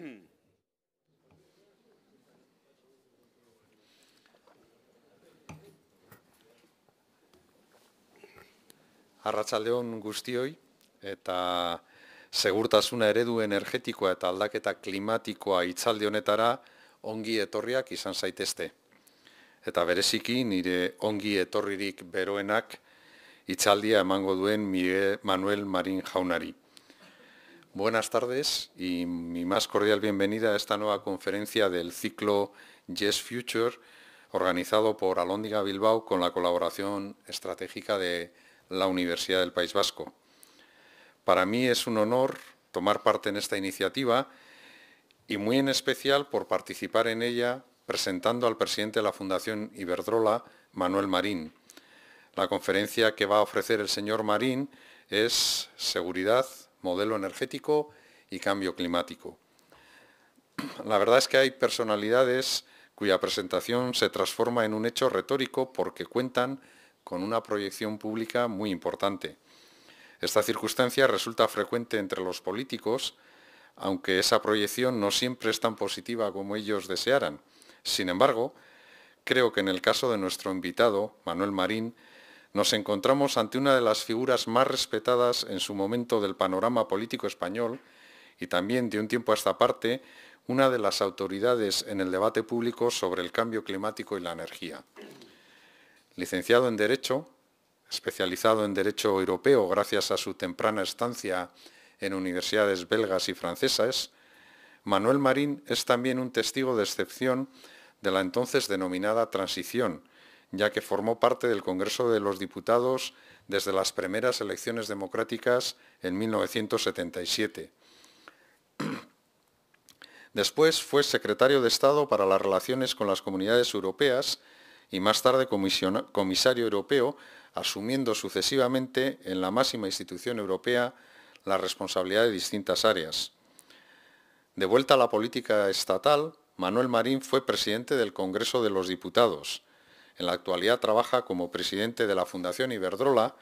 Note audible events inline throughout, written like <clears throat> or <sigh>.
<clears throat> Arratsaldeon guztioi eta segurtasuna eredu energetikoa eta aldaketa klimatikoa hitzaldi honetara ongi etorriak izan zaitezte. Eta bereziki nire ongi etorririk beroenak hitzaldia emango duen Miguel Manuel Marin Jaunari. Buenas tardes y mi más cordial bienvenida a esta nueva conferencia del ciclo Yes Future, organizado por Alóndiga Bilbao con la colaboración estratégica de la Universidad del País Vasco. Para mí es un honor tomar parte en esta iniciativa y muy en especial por participar en ella presentando al presidente de la Fundación Iberdrola, Manuel Marín. La conferencia que va a ofrecer el señor Marín es Seguridad, modelo energético y cambio climático. La verdad es que hay personalidades cuya presentación se transforma en un hecho retórico porque cuentan con una proyección pública muy importante. Esta circunstancia resulta frecuente entre los políticos, aunque esa proyección no siempre es tan positiva como ellos desearan. Sin embargo, creo que en el caso de nuestro invitado, Manuel Marín, nos encontramos ante una de las figuras más respetadas en su momento del panorama político español y también de un tiempo a esta parte una de las autoridades en el debate público sobre el cambio climático y la energía. Licenciado en Derecho, especializado en Derecho Europeo gracias a su temprana estancia en universidades belgas y francesas, Manuel Marín es también un testigo de excepción de la entonces denominada transición, ya que formó parte del Congreso de los Diputados desde las primeras elecciones democráticas en 1977. Después fue secretario de Estado para las relaciones con las comunidades europeas y más tarde comisario europeo, asumiendo sucesivamente en la máxima institución europea la responsabilidad de distintas áreas. De vuelta a la política estatal, Manuel Marín fue presidente del Congreso de los Diputados, en la actualidad trabaja como presidente de la Fundación Iberdrola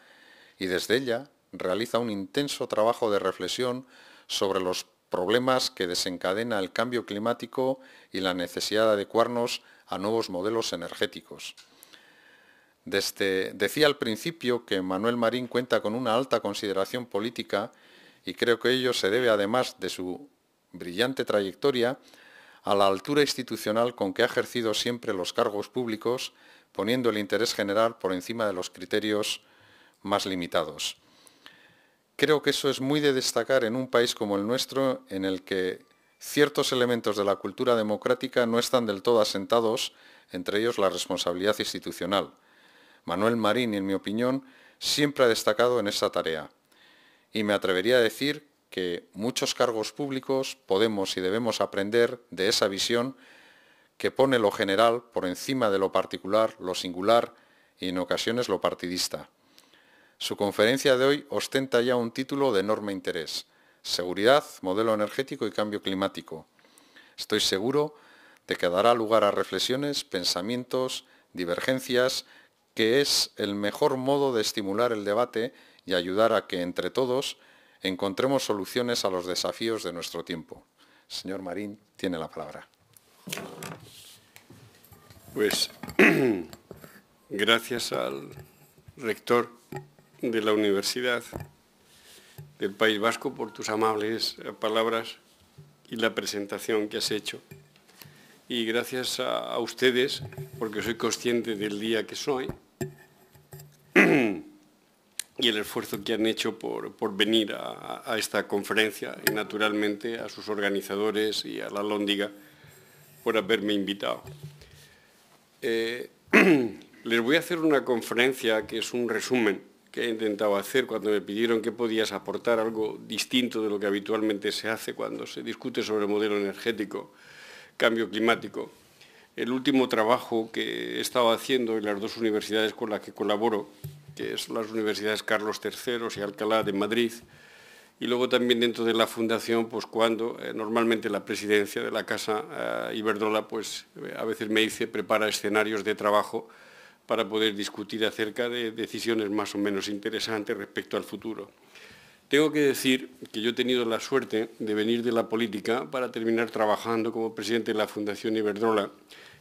y desde ella realiza un intenso trabajo de reflexión sobre los problemas que desencadena el cambio climático y la necesidad de adecuarnos a nuevos modelos energéticos. decía al principio que Manuel Marín cuenta con una alta consideración política y creo que ello se debe, además de su brillante trayectoria, a la altura institucional con que ha ejercido siempre los cargos públicos poniendo el interés general por encima de los criterios más limitados. Creo que eso es muy de destacar en un país como el nuestro, en el que ciertos elementos de la cultura democrática no están del todo asentados, entre ellos la responsabilidad institucional. Manuel Marín, en mi opinión, siempre ha destacado en esa tarea. Y me atrevería a decir que muchos cargos públicos podemos y debemos aprender de esa visión que pone lo general por encima de lo particular, lo singular y en ocasiones lo partidista. Su conferencia de hoy ostenta ya un título de enorme interés, Seguridad, Modelo Energético y Cambio Climático. Estoy seguro de que dará lugar a reflexiones, pensamientos, divergencias, que es el mejor modo de estimular el debate y ayudar a que entre todos encontremos soluciones a los desafíos de nuestro tiempo. Señor Marín, tiene la palabra. Pues <clears throat> gracias al rector de la Universidad del País Vasco por tus amables palabras y la presentación que has hecho. Y gracias a, ustedes, porque soy consciente del día que soy <clears throat> y el esfuerzo que han hecho por, venir a, a, esta conferencia y naturalmente a sus organizadores y a la Lóndiga por haberme invitado. Eh, <clears throat> les voy a hacer una conferencia que es un resumen que he intentado hacer cuando me pidieron que podías aportar algo distinto de lo que habitualmente se hace cuando se discute sobre el modelo energético, cambio climático. El último trabajo que he estado haciendo en las dos universidades con las que colaboro, que son las universidades Carlos III y Alcalá de Madrid, y luego también dentro de la fundación, pues cuando eh, normalmente la presidencia de la Casa eh, Iberdrola, pues eh, a veces me dice, prepara escenarios de trabajo para poder discutir acerca de decisiones más o menos interesantes respecto al futuro. Tengo que decir que yo he tenido la suerte de venir de la política para terminar trabajando como presidente de la Fundación Iberdrola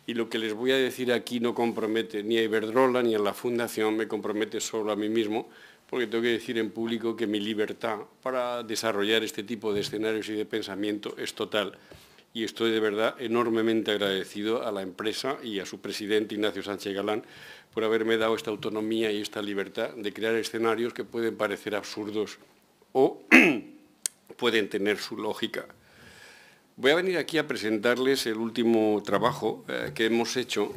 y lo que les voy a decir aquí no compromete ni a Iberdrola ni a la Fundación, me compromete solo a mí mismo, porque tengo que decir en público que mi libertad para desarrollar este tipo de escenarios y de pensamiento es total. Y estoy de verdad enormemente agradecido a la empresa y a su presidente Ignacio Sánchez Galán por haberme dado esta autonomía y esta libertad de crear escenarios que pueden parecer absurdos o <clears throat> pueden tener su lógica. Voy a venir aquí a presentarles el último trabajo eh, que hemos hecho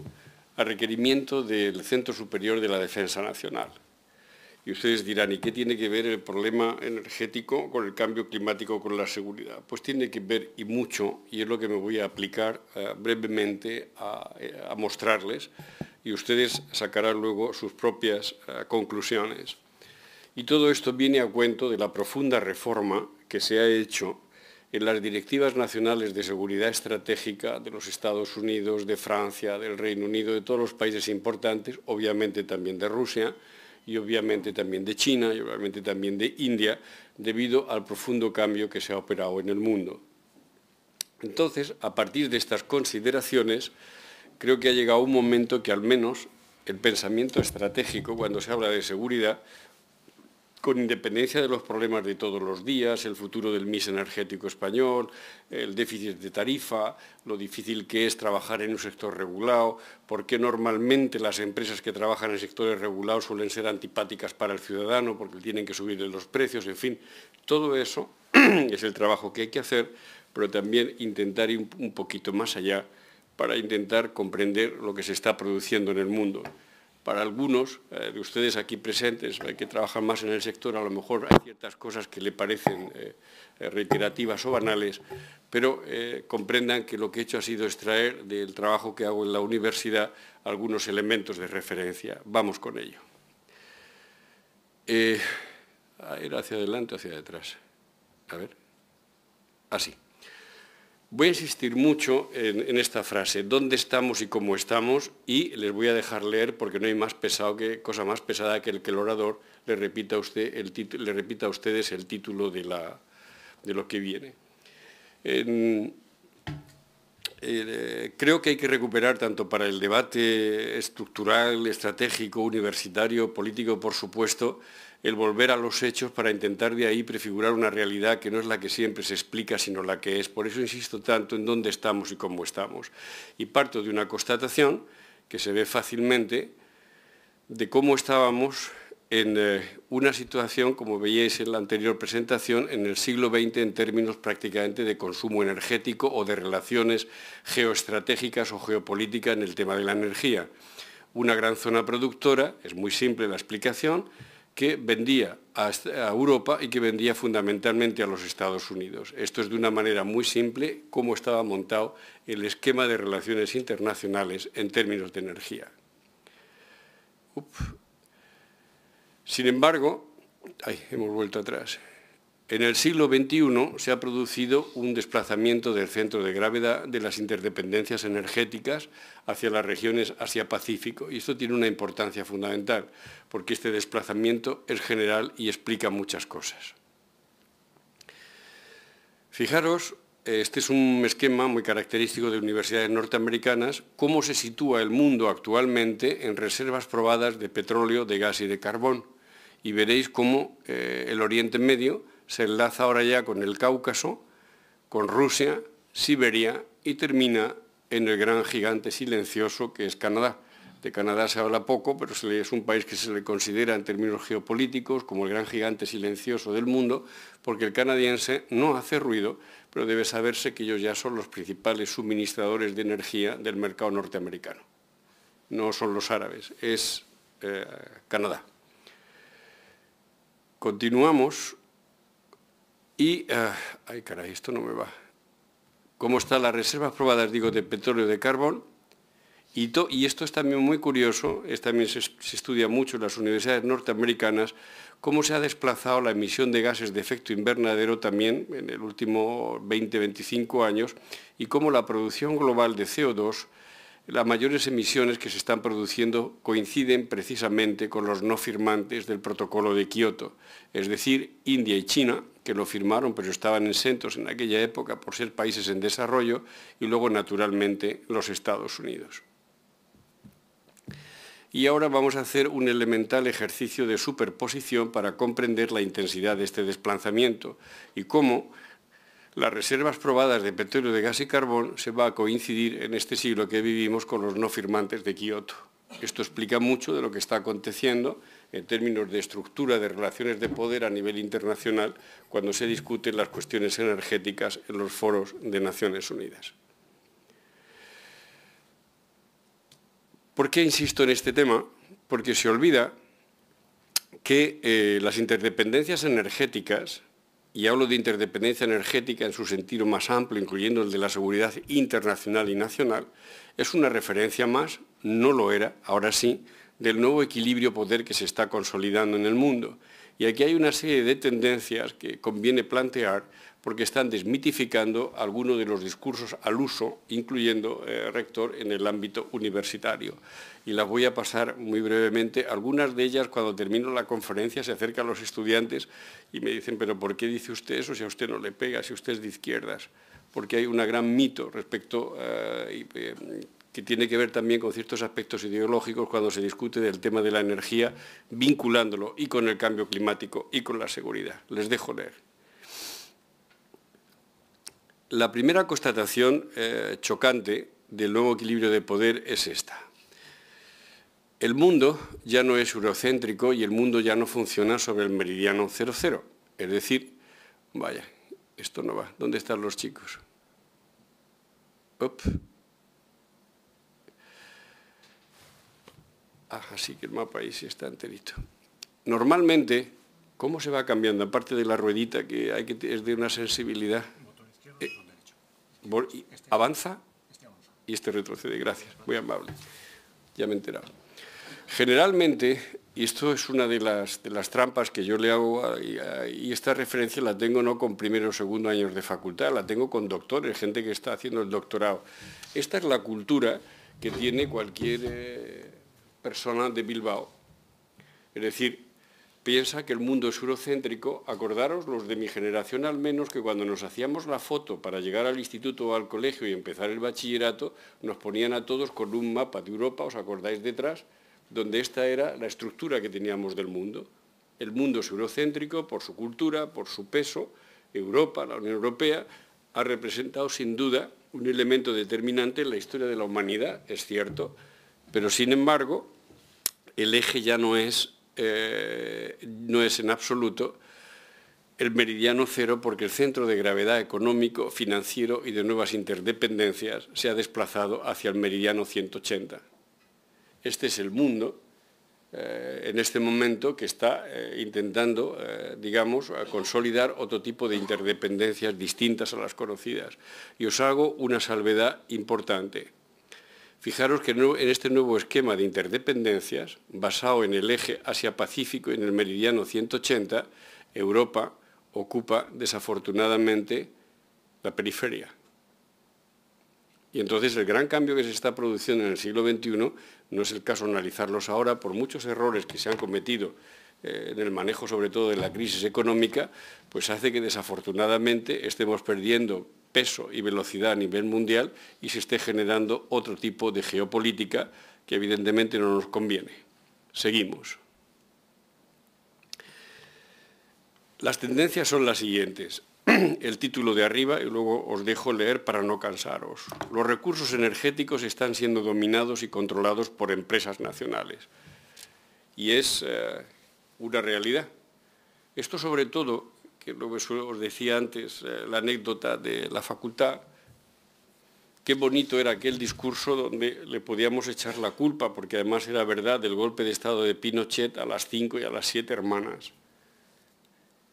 a requerimiento del Centro Superior de la Defensa Nacional. Y ustedes dirán, ¿y qué tiene que ver el problema energético con el cambio climático, con la seguridad? Pues tiene que ver y mucho, y es lo que me voy a aplicar eh, brevemente eh, a, mostrarles, y ustedes sacarán luego sus propias eh, conclusiones. Y todo esto viene a cuento de la profunda reforma que se ha hecho en las directivas nacionales de seguridad estratégica de los Estados Unidos, de Francia, del Reino Unido, de todos los países importantes, obviamente también de Rusia, y obviamente también de China y obviamente también de India, debido al profundo cambio que se ha operado en el mundo. Entonces, a partir de estas consideraciones, creo que ha llegado un momento que al menos el pensamiento estratégico, cuando se habla de seguridad, con independencia de los problemas de todos los días, el futuro del MIS energético español, el déficit de tarifa, lo difícil que es trabajar en un sector regulado, porque normalmente las empresas que trabajan en sectores regulados suelen ser antipáticas para el ciudadano porque tienen que subirle los precios, en fin, todo eso <clears throat> es el trabajo que hay que hacer, pero también intentar ir un poquito más allá para intentar comprender lo que se está produciendo en el mundo para algunos eh, de ustedes aquí presentes, hay eh, que trabajar más en el sector, a lo mejor hay ciertas cosas que le parecen eh, reiterativas o banales, pero comprendan que lo que he hecho ha sido extraer del trabajo que hago en la universidad algunos elementos de referencia. Vamos con ello. Ah, ¿Era hacia adelante o hacia detrás? A ver. Así. Ah, Voy a insistir mucho en, esta frase, dónde estamos y cómo estamos, y les voy a dejar leer porque no hay más pesado que, cosa más pesada que el que el orador le repita a, ustedes el título de, lo que viene. Eh, creo que hay que recuperar tanto para el debate estructural, estratégico, universitario, político, por supuesto, el volver a los hechos para intentar de ahí prefigurar una realidad que no es la que siempre se explica, sino la que es. Por eso insisto tanto en dónde estamos y cómo estamos. Y parto de una constatación que se ve fácilmente de cómo estábamos en eh, una situación, como veíais en la anterior presentación, en el siglo XX en términos prácticamente de consumo energético o de relaciones geoestratégicas o geopolíticas en el tema de la energía. Una gran zona productora, es muy simple la explicación, que vendía a Europa y que vendía fundamentalmente a los Estados Unidos. Esto es de una manera muy simple cómo estaba montado el esquema de relaciones internacionales en términos de energía. Sin embargo, hemos vuelto atrás. En el siglo XXI se ha producido un desplazamiento del centro de gravedad de las interdependencias energéticas hacia las regiones Asia-Pacífico y esto tiene una importancia fundamental porque este desplazamiento es general y explica muchas cosas. Fijaros, este es un esquema muy característico de universidades norteamericanas, cómo se sitúa el mundo actualmente en reservas probadas de petróleo, de gas y de carbón. Y veréis cómo eh, el Oriente Medio se enlaza ahora ya con el Cáucaso, con Rusia, Siberia y termina en el gran gigante silencioso que es Canadá. De Canadá se habla poco, pero es un país que se le considera en términos geopolíticos como el gran gigante silencioso del mundo, porque el canadiense no hace ruido, pero debe saberse que ellos ya son los principales suministradores de energía del mercado norteamericano. No son los árabes, es eh, Canadá. Continuamos y, ah, ay caray, esto no me va. ¿Cómo están las reservas probadas, digo, de petróleo de carbón? Y, esto es también muy curioso, es, también se estudia mucho en las universidades norteamericanas, cómo se ha desplazado la emisión de gases de efecto invernadero también en el último 20-25 años y cómo la producción global de CO2, las mayores emisiones que se están produciendo coinciden precisamente con los no firmantes del protocolo de Kioto, es decir, India y China, que lo firmaron, pero estaban exentos en aquella época por ser países en desarrollo y luego, naturalmente, los Estados Unidos. Y ahora vamos a hacer un elemental ejercicio de superposición para comprender la intensidad de este desplazamiento y cómo las reservas probadas de petróleo de gas y carbón se va a coincidir en este siglo que vivimos con los no firmantes de Kioto. Esto explica mucho de lo que está aconteciendo en términos de estructura de relaciones de poder a nivel internacional cuando se discuten las cuestiones energéticas en los foros de Naciones Unidas. ¿Por qué insisto en este tema? Porque se olvida que eh, las interdependencias energéticas, y hablo de interdependencia energética en su sentido más amplio, incluyendo el de la seguridad internacional y nacional, es una referencia más, no lo era, ahora sí, del nuevo equilibrio poder que se está consolidando en el mundo. Y aquí hay una serie de tendencias que conviene plantear porque están desmitificando algunos de los discursos al uso, incluyendo eh, rector en el ámbito universitario. Y las voy a pasar muy brevemente. Algunas de ellas, cuando termino la conferencia, se acercan los estudiantes y me dicen, pero ¿por qué dice usted eso si a usted no le pega, si usted es de izquierdas? Porque hay un gran mito respecto eh, eh, que tiene que ver también con ciertos aspectos ideológicos cuando se discute del tema de la energía, vinculándolo y con el cambio climático y con la seguridad. Les dejo leer. La primera constatación eh, chocante del nuevo equilibrio de poder es esta. El mundo ya no es eurocéntrico y el mundo ya no funciona sobre el meridiano 00. Es decir, vaya, esto no va. ¿Dónde están los chicos? Ah, así que el mapa ahí sí está enterito. Normalmente, ¿cómo se va cambiando? Aparte de la ruedita, que, hay que es de una sensibilidad. avanza y este retrocede. Gracias, muy amable. Ya me he enterado. Generalmente, y esto es una de las, trampas que yo le hago, y esta referencia la tengo no con primero o segundo años de facultad, la tengo con doctores, gente que está haciendo el doctorado. Esta es la cultura que tiene cualquier... Eh, persona de Bilbao. Es decir, piensa que el mundo es eurocéntrico, acordaros los de mi generación al menos que cuando nos hacíamos la foto para llegar al instituto o al colegio y empezar el bachillerato, nos ponían a todos con un mapa de Europa, ¿os acordáis detrás? Donde esta era la estructura que teníamos del mundo. El mundo es eurocéntrico por su cultura, por su peso. Europa, la Unión Europea, ha representado sin duda un elemento determinante en la historia de la humanidad, es cierto, pero sin embargo, el eje ya eh, no es, en absoluto el meridiano cero porque el centro de gravedad económico, financiero y de nuevas interdependencias se ha desplazado hacia el meridiano 180. Este es el mundo eh, en este momento que está eh, intentando, digamos, consolidar otro tipo de interdependencias distintas a las conocidas. Y os hago una salvedad importante. Fijaros que en este nuevo esquema de interdependencias, basado en el eje Asia-Pacífico y en el meridiano 180, Europa ocupa desafortunadamente la periferia. Y entonces el gran cambio que se está produciendo en el siglo XXI no es el caso analizarlos ahora por muchos errores que se han cometido en eh, el manejo sobre todo de la crisis económica, pues hace que desafortunadamente estemos perdiendo peso y velocidad a nivel mundial y se esté generando otro tipo de geopolítica que evidentemente no nos conviene. Seguimos. Las tendencias son las siguientes. <clears throat> El título de arriba y luego os dejo leer para no cansaros. Los recursos energéticos están siendo dominados y controlados por empresas nacionales. Y es eh, una realidad. Esto sobre todo, que lo que os decía antes eh, la anécdota de la facultad, qué bonito era aquel discurso donde le podíamos echar la culpa, porque además era verdad, del golpe de Estado de Pinochet a las cinco y a las siete hermanas.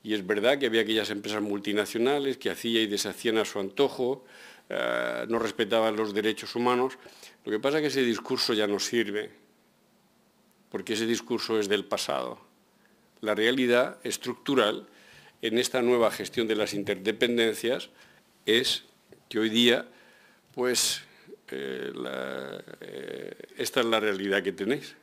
Y es verdad que había aquellas empresas multinacionales que hacían y deshacían a su antojo, eh, no respetaban los derechos humanos. Lo que pasa es que ese discurso ya no sirve, porque ese discurso es del pasado la realidad estructural en esta nueva gestión de las interdependencias es que hoy día, pues, eh, eh, esta es la realidad que tenéis.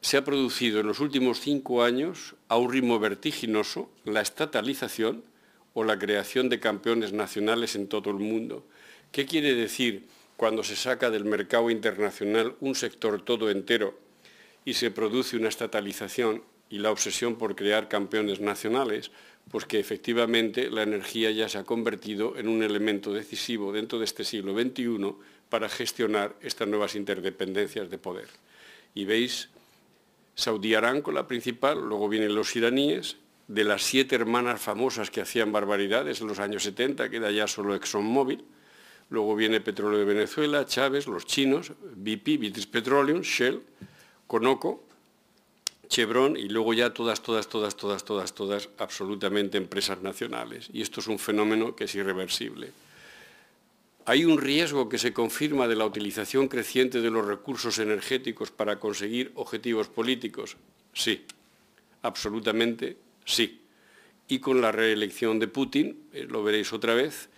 Se ha producido en los últimos cinco años, a un ritmo vertiginoso, la estatalización o la creación de campeones nacionales en todo el mundo. ¿Qué quiere decir cuando se saca del mercado internacional un sector todo entero y se produce una estatalización y la obsesión por crear campeones nacionales, pues que efectivamente la energía ya se ha convertido en un elemento decisivo dentro de este siglo XXI para gestionar estas nuevas interdependencias de poder. Y veis, Saudi Aramco, la principal, luego vienen los iraníes, de las siete hermanas famosas que hacían barbaridades en los años 70, queda ya solo ExxonMobil, luego viene Petróleo de Venezuela, Chávez, los chinos, BP, British Petroleum, Shell, Conoco, Chevron y luego ya todas, todas, todas, todas, todas, todas absolutamente empresas nacionales. Y esto es un fenómeno que es irreversible. Hay un riesgo que se confirma de la utilización creciente de los recursos energéticos para conseguir objetivos políticos. Sí, absolutamente sí. Y con la reelección de Putin, eh, lo veréis otra vez,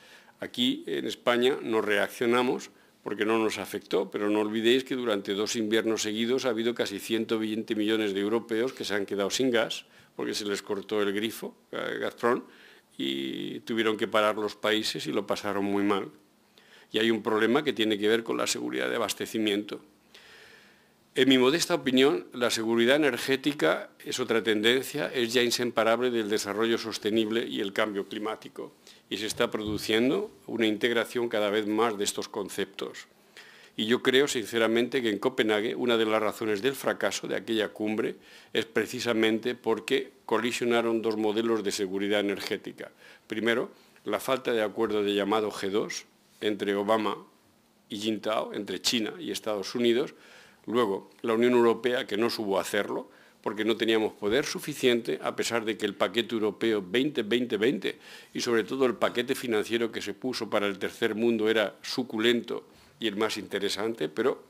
aquí en España nos reaccionamos porque no nos afectó, pero no olvidéis que durante dos inviernos seguidos ha habido casi 120 millones de europeos que se han quedado sin gas porque se les cortó el grifo, eh, Gazprom, y tuvieron que parar los países y lo pasaron muy mal. Y hay un problema que tiene que ver con la seguridad de abastecimiento. En mi modesta opinión, la seguridad energética es otra tendencia, es ya inseparable del desarrollo sostenible y el cambio climático y se está produciendo una integración cada vez más de estos conceptos. Y yo creo sinceramente que en Copenhague una de las razones del fracaso de aquella cumbre es precisamente porque colisionaron dos modelos de seguridad energética. Primero, la falta de acuerdo de llamado G2 entre Obama y Jintao, entre China y Estados Unidos. Luego, la Unión Europea, que no supo hacerlo, porque no teníamos poder suficiente, a pesar de que el paquete europeo 2020 20 y sobre todo el paquete financiero que se puso para el tercer mundo era suculento y el más interesante, pero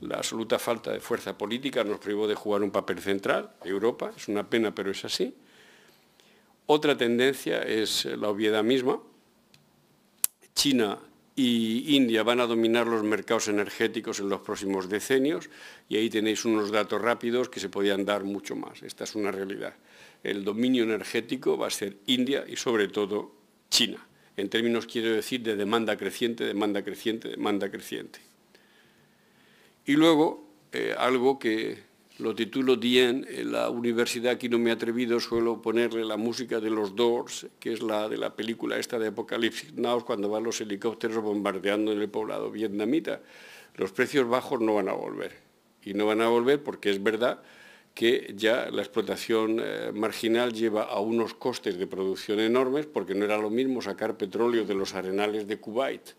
la absoluta falta de fuerza política nos privó de jugar un papel central, Europa, es una pena, pero es así. Otra tendencia es la obviedad misma. China y India van a dominar los mercados energéticos en los próximos decenios y ahí tenéis unos datos rápidos que se podían dar mucho más. Esta es una realidad. El dominio energético va a ser India y sobre todo China, en términos quiero decir de demanda creciente, demanda creciente, demanda creciente. Y luego, eh, algo que lo titulo Dien. En la universidad aquí no me he atrevido, suelo ponerle la música de los Doors, que es la de la película esta de Apocalipsis Now, cuando van los helicópteros bombardeando en el poblado vietnamita. Los precios bajos no van a volver. Y no van a volver porque es verdad que ya la explotación eh, marginal lleva a unos costes de producción enormes, porque no era lo mismo sacar petróleo de los arenales de Kuwait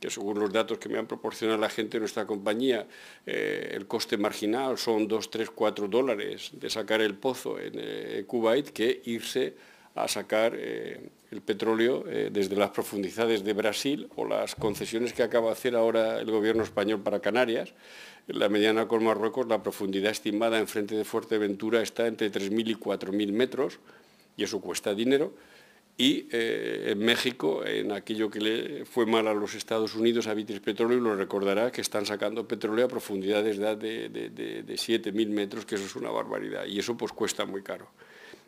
que según los datos que me han proporcionado la gente de nuestra compañía, eh, el coste marginal son 2, 3, 4 dólares de sacar el pozo en eh, Kuwait que irse a sacar eh, el petróleo desde las profundidades de Brasil o las concesiones que acaba de hacer ahora el gobierno español para Canarias. En la mediana con Marruecos la profundidad estimada en frente de Fuerteventura está entre 3.000 y 4.000 metros y eso cuesta dinero y eh, en México, en aquello que le fue mal a los Estados Unidos, a Vitris Petróleo, lo recordará, que están sacando petróleo a profundidades de, de, de 7.000 metros, que eso es una barbaridad, y eso pues cuesta muy caro.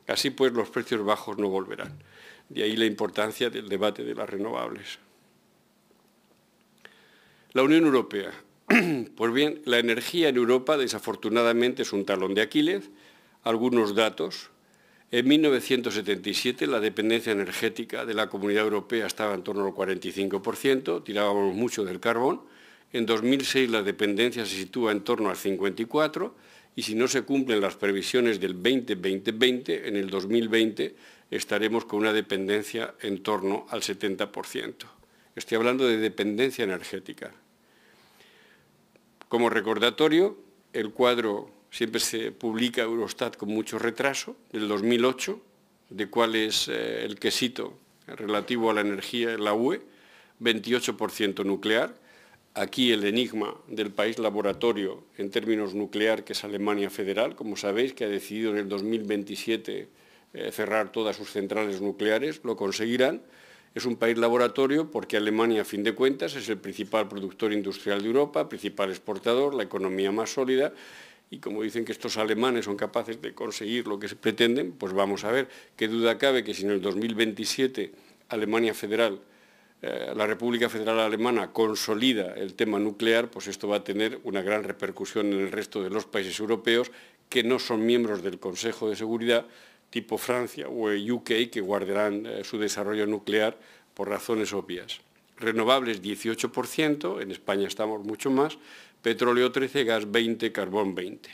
Así pues los precios bajos no volverán. De ahí la importancia del debate de las renovables. La Unión Europea. <clears throat> Pues bien, la energía en Europa desafortunadamente es un talón de Aquiles. Algunos datos en 1977 la dependencia energética de la Comunidad Europea estaba en torno al 45%, tirábamos mucho del carbón. En 2006 la dependencia se sitúa en torno al 54% y si no se cumplen las previsiones del 2020-2020, en el 2020 estaremos con una dependencia en torno al 70%. Estoy hablando de dependencia energética. Como recordatorio, el cuadro siempre se publica Eurostat con mucho retraso, del 2008, de cuál es eh, el quesito relativo a la energía en la UE, 28% nuclear. Aquí el enigma del país laboratorio en términos nuclear, que es Alemania Federal, como sabéis, que ha decidido en el 2027 eh, cerrar todas sus centrales nucleares, lo conseguirán. Es un país laboratorio porque Alemania, a fin de cuentas, es el principal productor industrial de Europa, principal exportador, la economía más sólida y como dicen que estos alemanes son capaces de conseguir lo que se pretenden, pues vamos a ver. Qué duda cabe que si en el 2027 Alemania Federal, eh, la República Federal Alemana consolida el tema nuclear, pues esto va a tener una gran repercusión en el resto de los países europeos que no son miembros del Consejo de Seguridad, tipo Francia o el UK, que guardarán eh, su desarrollo nuclear por razones obvias. Renovables 18%, en España estamos mucho más, petróleo 13, gas 20, carbón 20.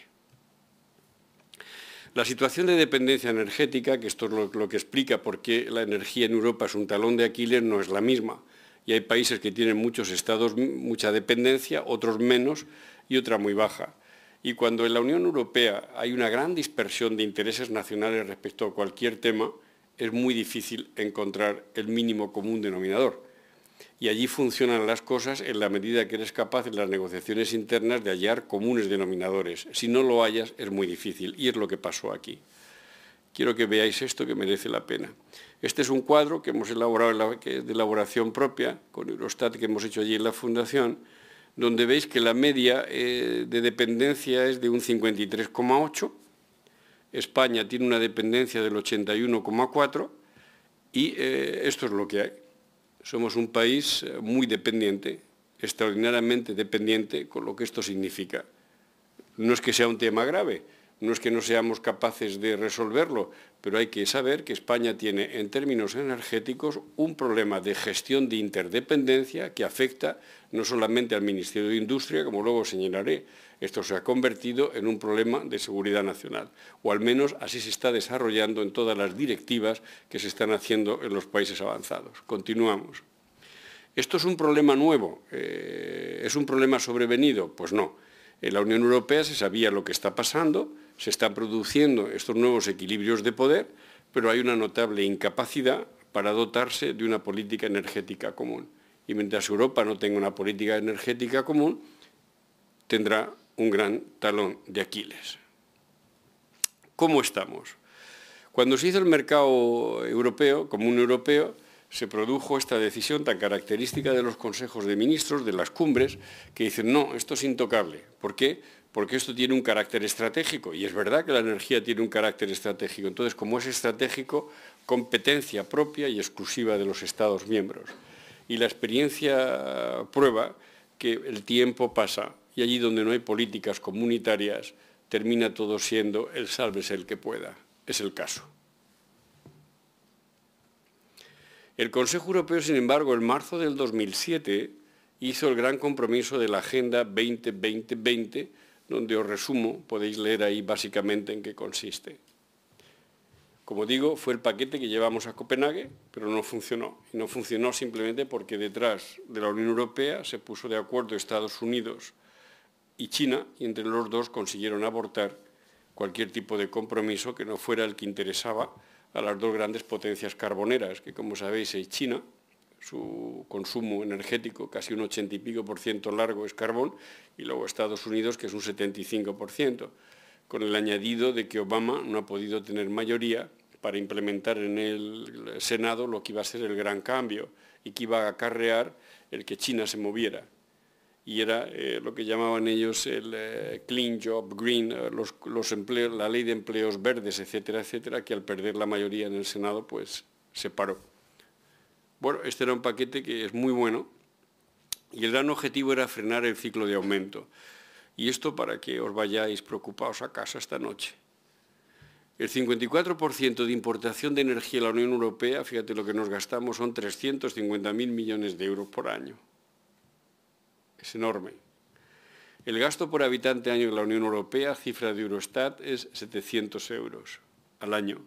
La situación de dependencia energética, que esto es lo, que explica por qué la energía en Europa es un talón de Aquiles, no es la misma. Y hay países que tienen muchos estados, mucha dependencia, otros menos y otra muy baja. Y cuando en la Unión Europea hay una gran dispersión de intereses nacionales respecto a cualquier tema, es muy difícil encontrar el mínimo común denominador y allí funcionan las cosas en la medida que eres capaz en las negociaciones internas de hallar comunes denominadores. Si no lo hallas es muy difícil y es lo que pasó aquí. Quiero que veáis esto que merece la pena. Este es un cuadro que hemos elaborado, que de elaboración propia, con Eurostat que hemos hecho allí en la Fundación, donde veis que la media eh, de dependencia es de un 53,8, España tiene una dependencia del 81,4 y eh, esto es lo que hay. Somos un país eh, muy dependiente, extraordinariamente dependiente, con lo que esto significa. No es que sea un tema grave, no es que no seamos capaces de resolverlo, pero hay que saber que España tiene en términos energéticos un problema de gestión de interdependencia que afecta no solamente al Ministerio de Industria, como luego señalaré, esto se ha convertido en un problema de seguridad nacional, o al menos así se está desarrollando en todas las directivas que se están haciendo en los países avanzados. Continuamos. ¿Esto es un problema nuevo? Eh, ¿Es un problema sobrevenido? Pues no. En la Unión Europea se sabía lo que está pasando, se están produciendo estos nuevos equilibrios de poder, pero hay una notable incapacidad para dotarse de una política energética común. Y mientras Europa no tenga una política energética común, tendrá un gran talón de Aquiles. ¿Cómo estamos? Cuando se hizo el mercado europeo, común europeo, se produjo esta decisión tan característica de los consejos de ministros, de las cumbres, que dicen, no, esto es intocable. ¿Por qué? porque esto tiene un carácter estratégico, y es verdad que la energía tiene un carácter estratégico. Entonces, como es estratégico, competencia propia y exclusiva de los Estados miembros. Y la experiencia prueba que el tiempo pasa y allí donde no hay políticas comunitarias termina todo siendo el sálvese el que pueda. Es el caso. El Consejo Europeo, sin embargo, en marzo del 2007 hizo el gran compromiso de la Agenda 2020 donde os resumo, podéis leer ahí básicamente en qué consiste. Como digo, fue el paquete que llevamos a Copenhague, pero no funcionó. Y no funcionó simplemente porque detrás de la Unión Europea se puso de acuerdo Estados Unidos y China, y entre los dos consiguieron abortar cualquier tipo de compromiso que no fuera el que interesaba a las dos grandes potencias carboneras, que como sabéis es China su consumo energético, casi un 80 y pico por ciento largo es carbón, y luego Estados Unidos, que es un 75 por ciento, con el añadido de que Obama no ha podido tener mayoría para implementar en el Senado lo que iba a ser el gran cambio y que iba a acarrear el que China se moviera. Y era eh, lo que llamaban ellos el eh, Clean Job Green, eh, la ley de empleos verdes, etcétera, etcétera, que al perder la mayoría en el Senado, pues se paró. Bueno, este era un paquete que es muy bueno y el gran objetivo era frenar el ciclo de aumento. Y esto para que os vayáis preocupados a casa esta noche. El 54% de importación de energía en la Unión Europea, fíjate lo que nos gastamos, son 350.000 millones de euros por año. Es enorme. El gasto por habitante año en la Unión Europea, cifra de Eurostat, es 700 euros al año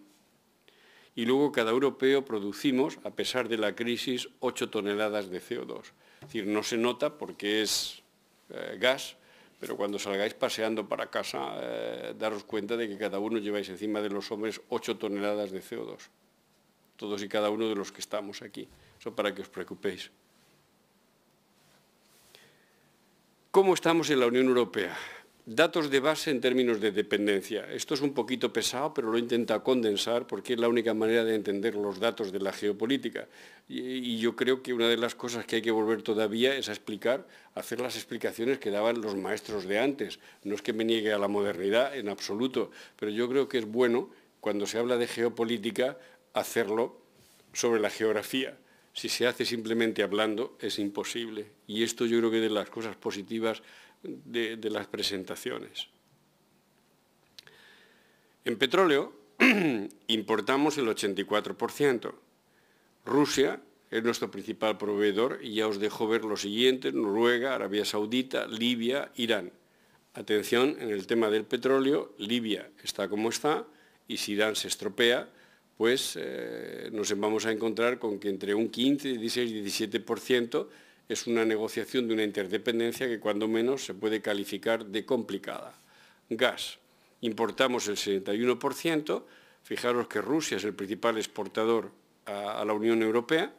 y luego cada europeo producimos, a pesar de la crisis, 8 toneladas de CO2. Es decir, no se nota porque es eh, gas, pero cuando salgáis paseando para casa, eh, daros cuenta de que cada uno lleváis encima de los hombres 8 toneladas de CO2, todos y cada uno de los que estamos aquí. Eso para que os preocupéis. ¿Cómo estamos en la Unión Europea? Datos de base en términos de dependencia. Esto es un poquito pesado, pero lo intenta condensar porque es la única manera de entender los datos de la geopolítica. Y, yo creo que una de las cosas que hay que volver todavía es a explicar, hacer las explicaciones que daban los maestros de antes. No es que me niegue a la modernidad en absoluto, pero yo creo que es bueno, cuando se habla de geopolítica, hacerlo sobre la geografía. Si se hace simplemente hablando, es imposible. Y esto yo creo que de las cosas positivas de, las presentaciones. En petróleo <clears throat> importamos el 84%. Rusia es nuestro principal proveedor y ya os dejo ver lo siguiente Noruega, Arabia Saudita, Libia, Irán. Atención en el tema del petróleo, Libia está como está y si Irán se estropea, pues eh, nos vamos a encontrar con que entre un 15, 16, 17% es una negociación de una interdependencia que cuando menos se puede calificar de complicada. Gas. Importamos el 71%. Fijaros que Rusia es el principal exportador a, a la Unión Europea.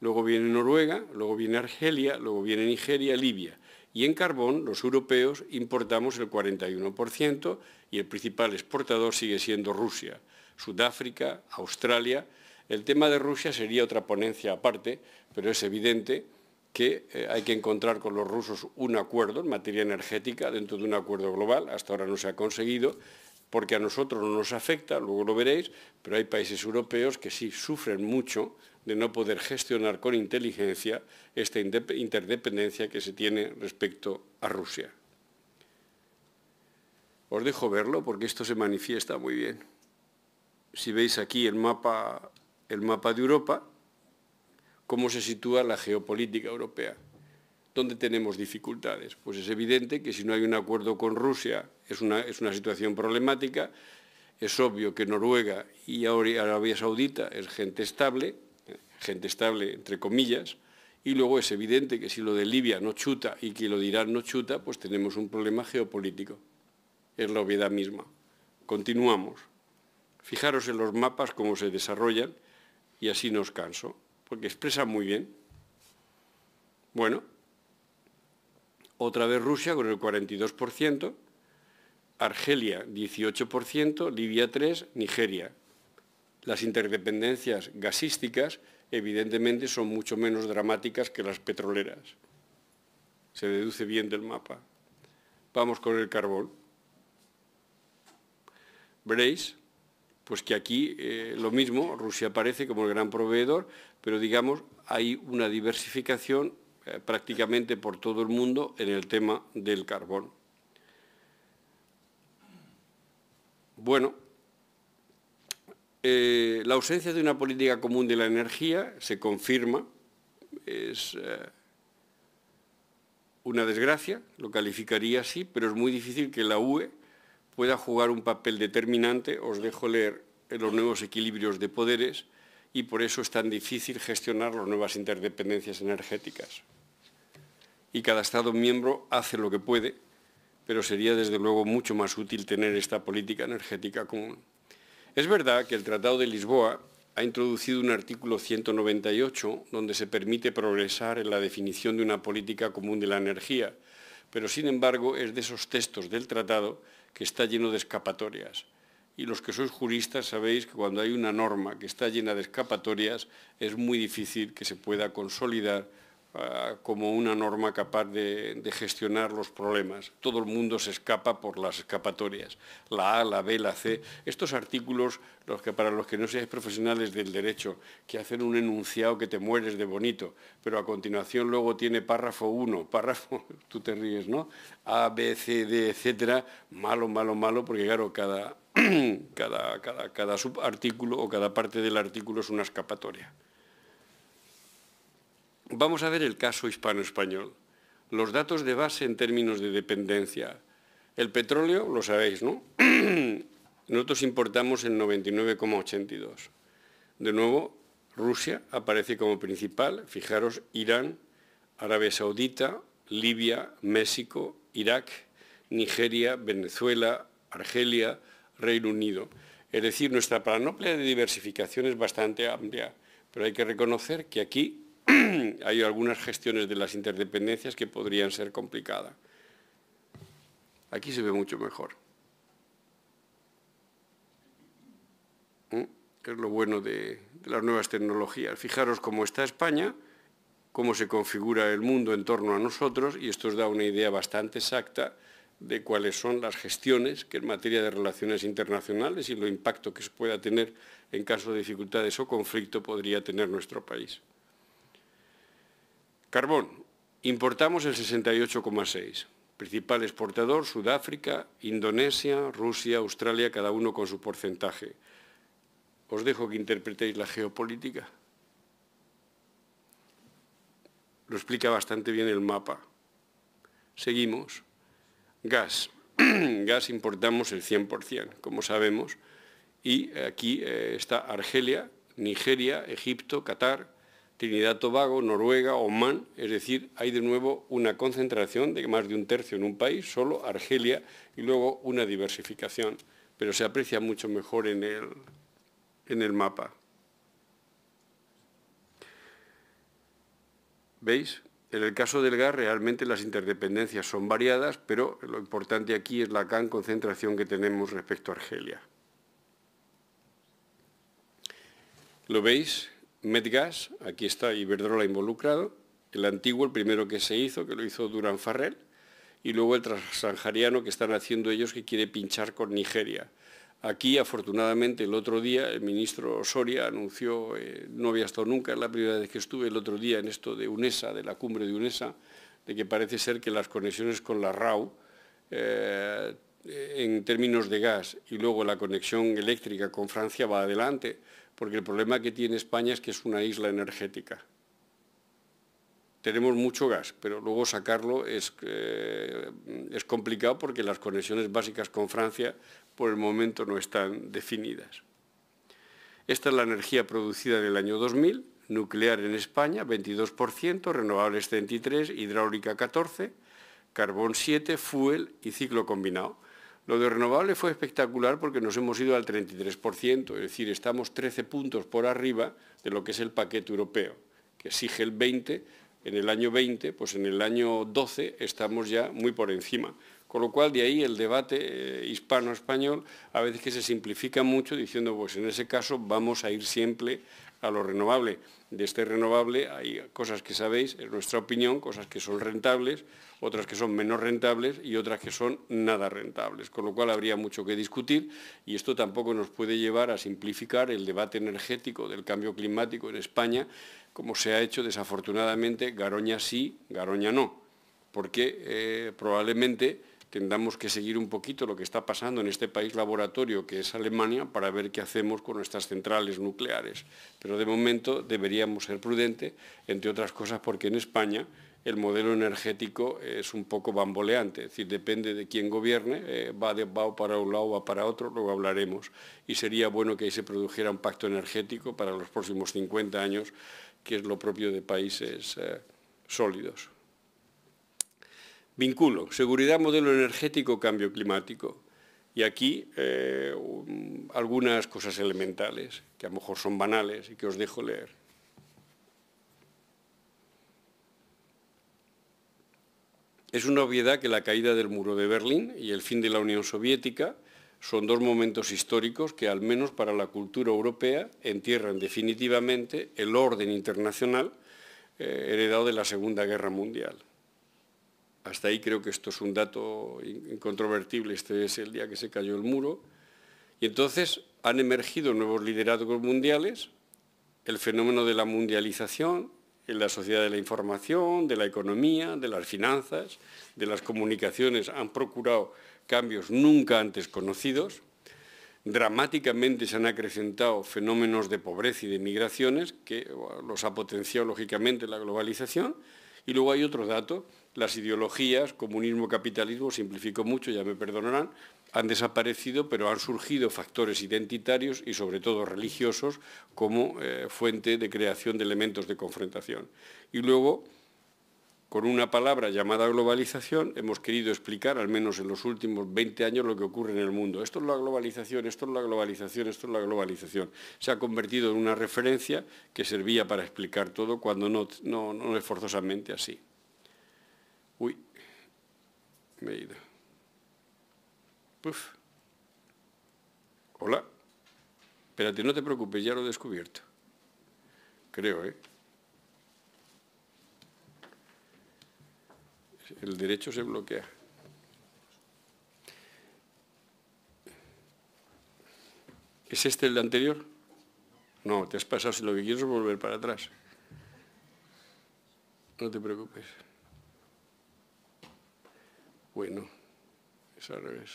Luego viene Noruega, luego viene Argelia, luego viene Nigeria, Libia. Y en carbón, los europeos importamos el 41% y el principal exportador sigue siendo Rusia, Sudáfrica, Australia. El tema de Rusia sería otra ponencia aparte, pero es evidente que eh, hay que encontrar con los rusos un acuerdo en materia energética dentro de un acuerdo global, hasta ahora no se ha conseguido, porque a nosotros no nos afecta, luego lo veréis, pero hay países europeos que sí sufren mucho de no poder gestionar con inteligencia esta interdependencia que se tiene respecto a Rusia. Os dejo verlo porque esto se manifiesta muy bien. Si veis aquí el mapa de Europa, cómo se sitúa la geopolítica europea. ¿Dónde tenemos dificultades? Pues es evidente que si no hay un acuerdo con Rusia es una, situación problemática. Es obvio que Noruega y Arabia Saudita es gente estable, gente estable entre comillas, y luego es evidente que si lo de Libia no chuta y que lo de Irán no chuta, pues tenemos un problema geopolítico. Es la obviedad misma. Continuamos. Fijaros en los mapas cómo se desarrollan y así nos canso porque expresa muy bien. Bueno, otra vez Rusia con el 42%, Argelia 18%, Libia 3%, Nigeria. Las interdependencias gasísticas evidentemente son mucho menos dramáticas que las petroleras. Se deduce bien del mapa. Vamos con el carbón. Veréis, pues que aquí eh, lo mismo, Rusia aparece como el gran proveedor, pero digamos hay una diversificación eh, prácticamente por todo el mundo en el tema del carbón. Bueno, eh, la ausencia de una política común de la energía se confirma, es eh, una desgracia, lo calificaría así, pero es muy difícil que la UE pueda jugar un papel determinante. Os dejo leer los nuevos equilibrios de poderes, y por eso es tan difícil gestionar las nuevas interdependencias energéticas. Y cada Estado miembro hace lo que puede, pero sería desde luego mucho más útil tener esta política energética común. Es verdad que el Tratado de Lisboa ha introducido un artículo 198 donde se permite progresar en la definición de una política común de la energía, pero sin embargo es de esos textos del tratado que está lleno de escapatorias y los que sois juristas sabéis que cuando hay una norma que está llena de escapatorias es muy difícil que se pueda consolidar ah, como una norma capaz de, gestionar los problemas. Todo el mundo se escapa por las escapatorias, la A, la B, la C. Estos artículos, los que para los que no seáis profesionales del derecho, que hacen un enunciado que te mueres de bonito, pero a continuación luego tiene párrafo 1, párrafo, <laughs> tú te ríes, ¿no? A, B, C, D, etcétera, malo, malo, malo, porque claro, cada <clears throat> cada, cada, cada subartículo o cada parte del artículo es una escapatoria. Vamos a ver el caso hispano-español. Los datos de base en términos de dependencia. El petróleo, lo sabéis, ¿no? <clears throat> Nosotros importamos en 99,82. De nuevo, Rusia aparece como principal. Fijaros, Irán, Arabia Saudita, Libia, México, Irak, Nigeria, Venezuela, Argelia, Reino Unido. Es decir, nuestra panoplia de diversificación es bastante amplia, pero hay que reconocer que aquí <clears throat> hay algunas gestiones de las interdependencias que podrían ser complicadas. Aquí se ve mucho mejor. ¿Mm? Es lo bueno de, de las nuevas tecnologías. Fijaros cómo está España, cómo se configura el mundo en torno a nosotros, y esto os da una idea bastante exacta de cuáles son las gestiones que en materia de relaciones internacionales y lo impacto que se pueda tener en caso de dificultades o conflicto podría tener nuestro país. Carbón. Importamos el 68,6. Principal exportador, Sudáfrica, Indonesia, Rusia, Australia, cada uno con su porcentaje. Os dejo que interpretéis la geopolítica. Lo explica bastante bien el mapa. Seguimos gas. <clears throat> gas importamos el 100%, como sabemos, y aquí eh, está Argelia, Nigeria, Egipto, Qatar, Trinidad Tobago, Noruega, Omán, es decir, hay de nuevo una concentración de más de un tercio en un país, solo Argelia, y luego una diversificación, pero se aprecia mucho mejor en el, en el mapa. ¿Veis? En el caso del gas, realmente las interdependencias son variadas, pero lo importante aquí es la gran concentración que tenemos respecto a Argelia. ¿Lo veis? Medgas, aquí está Iberdrola involucrado, el antiguo, el primero que se hizo, que lo hizo Durán Farrell, y luego el transahariano que están haciendo ellos que quiere pinchar con Nigeria. Aquí, afortunadamente, el otro día el ministro Soria anunció, eh, no había estado nunca, es la primera vez que estuve el otro día en esto de UNESA, de la cumbre de UNESA, de que parece ser que las conexiones con la RAU, eh, en términos de gas, y luego la conexión eléctrica con Francia va adelante, porque el problema que tiene España es que es una isla energética. Tenemos mucho gas, pero luego sacarlo es eh, complicado porque las conexiones básicas con Francia por el momento no están definidas. Esta es la energía producida en el año 2000, nuclear en España 22%, renovables 33%, hidráulica 14%, carbón 7%, fuel y ciclo combinado. Lo de renovable fue espectacular porque nos hemos ido al 33%, es decir, estamos 13 puntos por arriba de lo que es el paquete europeo, que exige el 20%, en el año 20, pues en el año 12 estamos ya muy por encima. Con lo cual, de ahí el debate eh, hispano-español, a veces que se simplifica mucho diciendo, pues en ese caso vamos a ir siempre a lo renovable. De este renovable hay cosas que sabéis, en nuestra opinión, cosas que son rentables, otras que son menos rentables y otras que son nada rentables, con lo cual habría mucho que discutir y esto tampoco nos puede llevar a simplificar el debate energético del cambio climático en España, como se ha hecho desafortunadamente, Garoña sí, Garoña no, porque eh, probablemente tendamos que seguir un poquito lo que está pasando en este país laboratorio que es Alemania para ver qué hacemos con nuestras centrales nucleares. Pero de momento deberíamos ser prudentes, entre otras cosas porque en España el modelo energético es un poco bamboleante, es decir, depende de quién gobierne, eh, va, de, para un lado, va para otro, luego hablaremos. Y sería bueno que ahí se produjera un pacto energético para los próximos 50 años, que es lo propio de países eh, sólidos. Vinculo seguridad, modelo energético, cambio climático. Y aquí eh, algunas cosas elementales, que a lo mejor son banales y que os dejo leer. Es una obviedad que la caída del muro de Berlín y el fin de la Unión Soviética son dos momentos históricos que, al menos para la cultura europea, entierran definitivamente el orden internacional eh, heredado de la Segunda Guerra Mundial. Hasta ahí creo que esto es un dato incontrovertible, este es el día que se cayó el muro. Y entonces han emergido nuevos liderazgos mundiales, el fenómeno de la mundialización, en la sociedad de la información, de la economía, de las finanzas, de las comunicaciones, han procurado cambios nunca antes conocidos. Dramáticamente se han acrecentado fenómenos de pobreza y de migraciones, que los ha potenciado lógicamente la globalización. Y luego hay otro dato, las ideologías, comunismo, capitalismo, simplifico mucho, ya me perdonarán, han desaparecido, pero han surgido factores identitarios y sobre todo religiosos como eh, fuente de creación de elementos de confrontación. Y luego, con una palabra llamada globalización, hemos querido explicar, al menos en los últimos 20 años, lo que ocurre en el mundo. Esto es la globalización, esto es la globalización, esto es la globalización. Se ha convertido en una referencia que servía para explicar todo cuando no, no es forzosamente así. Meida. Puf. Hola. Espérate, no te preocupes, ya lo he descubierto. Creo, ¿eh? El derecho se bloquea. ¿Es este el de anterior? No, te has pasado. Si lo que quieres es volver para atrás. No te preocupes. Bueno, es al revés.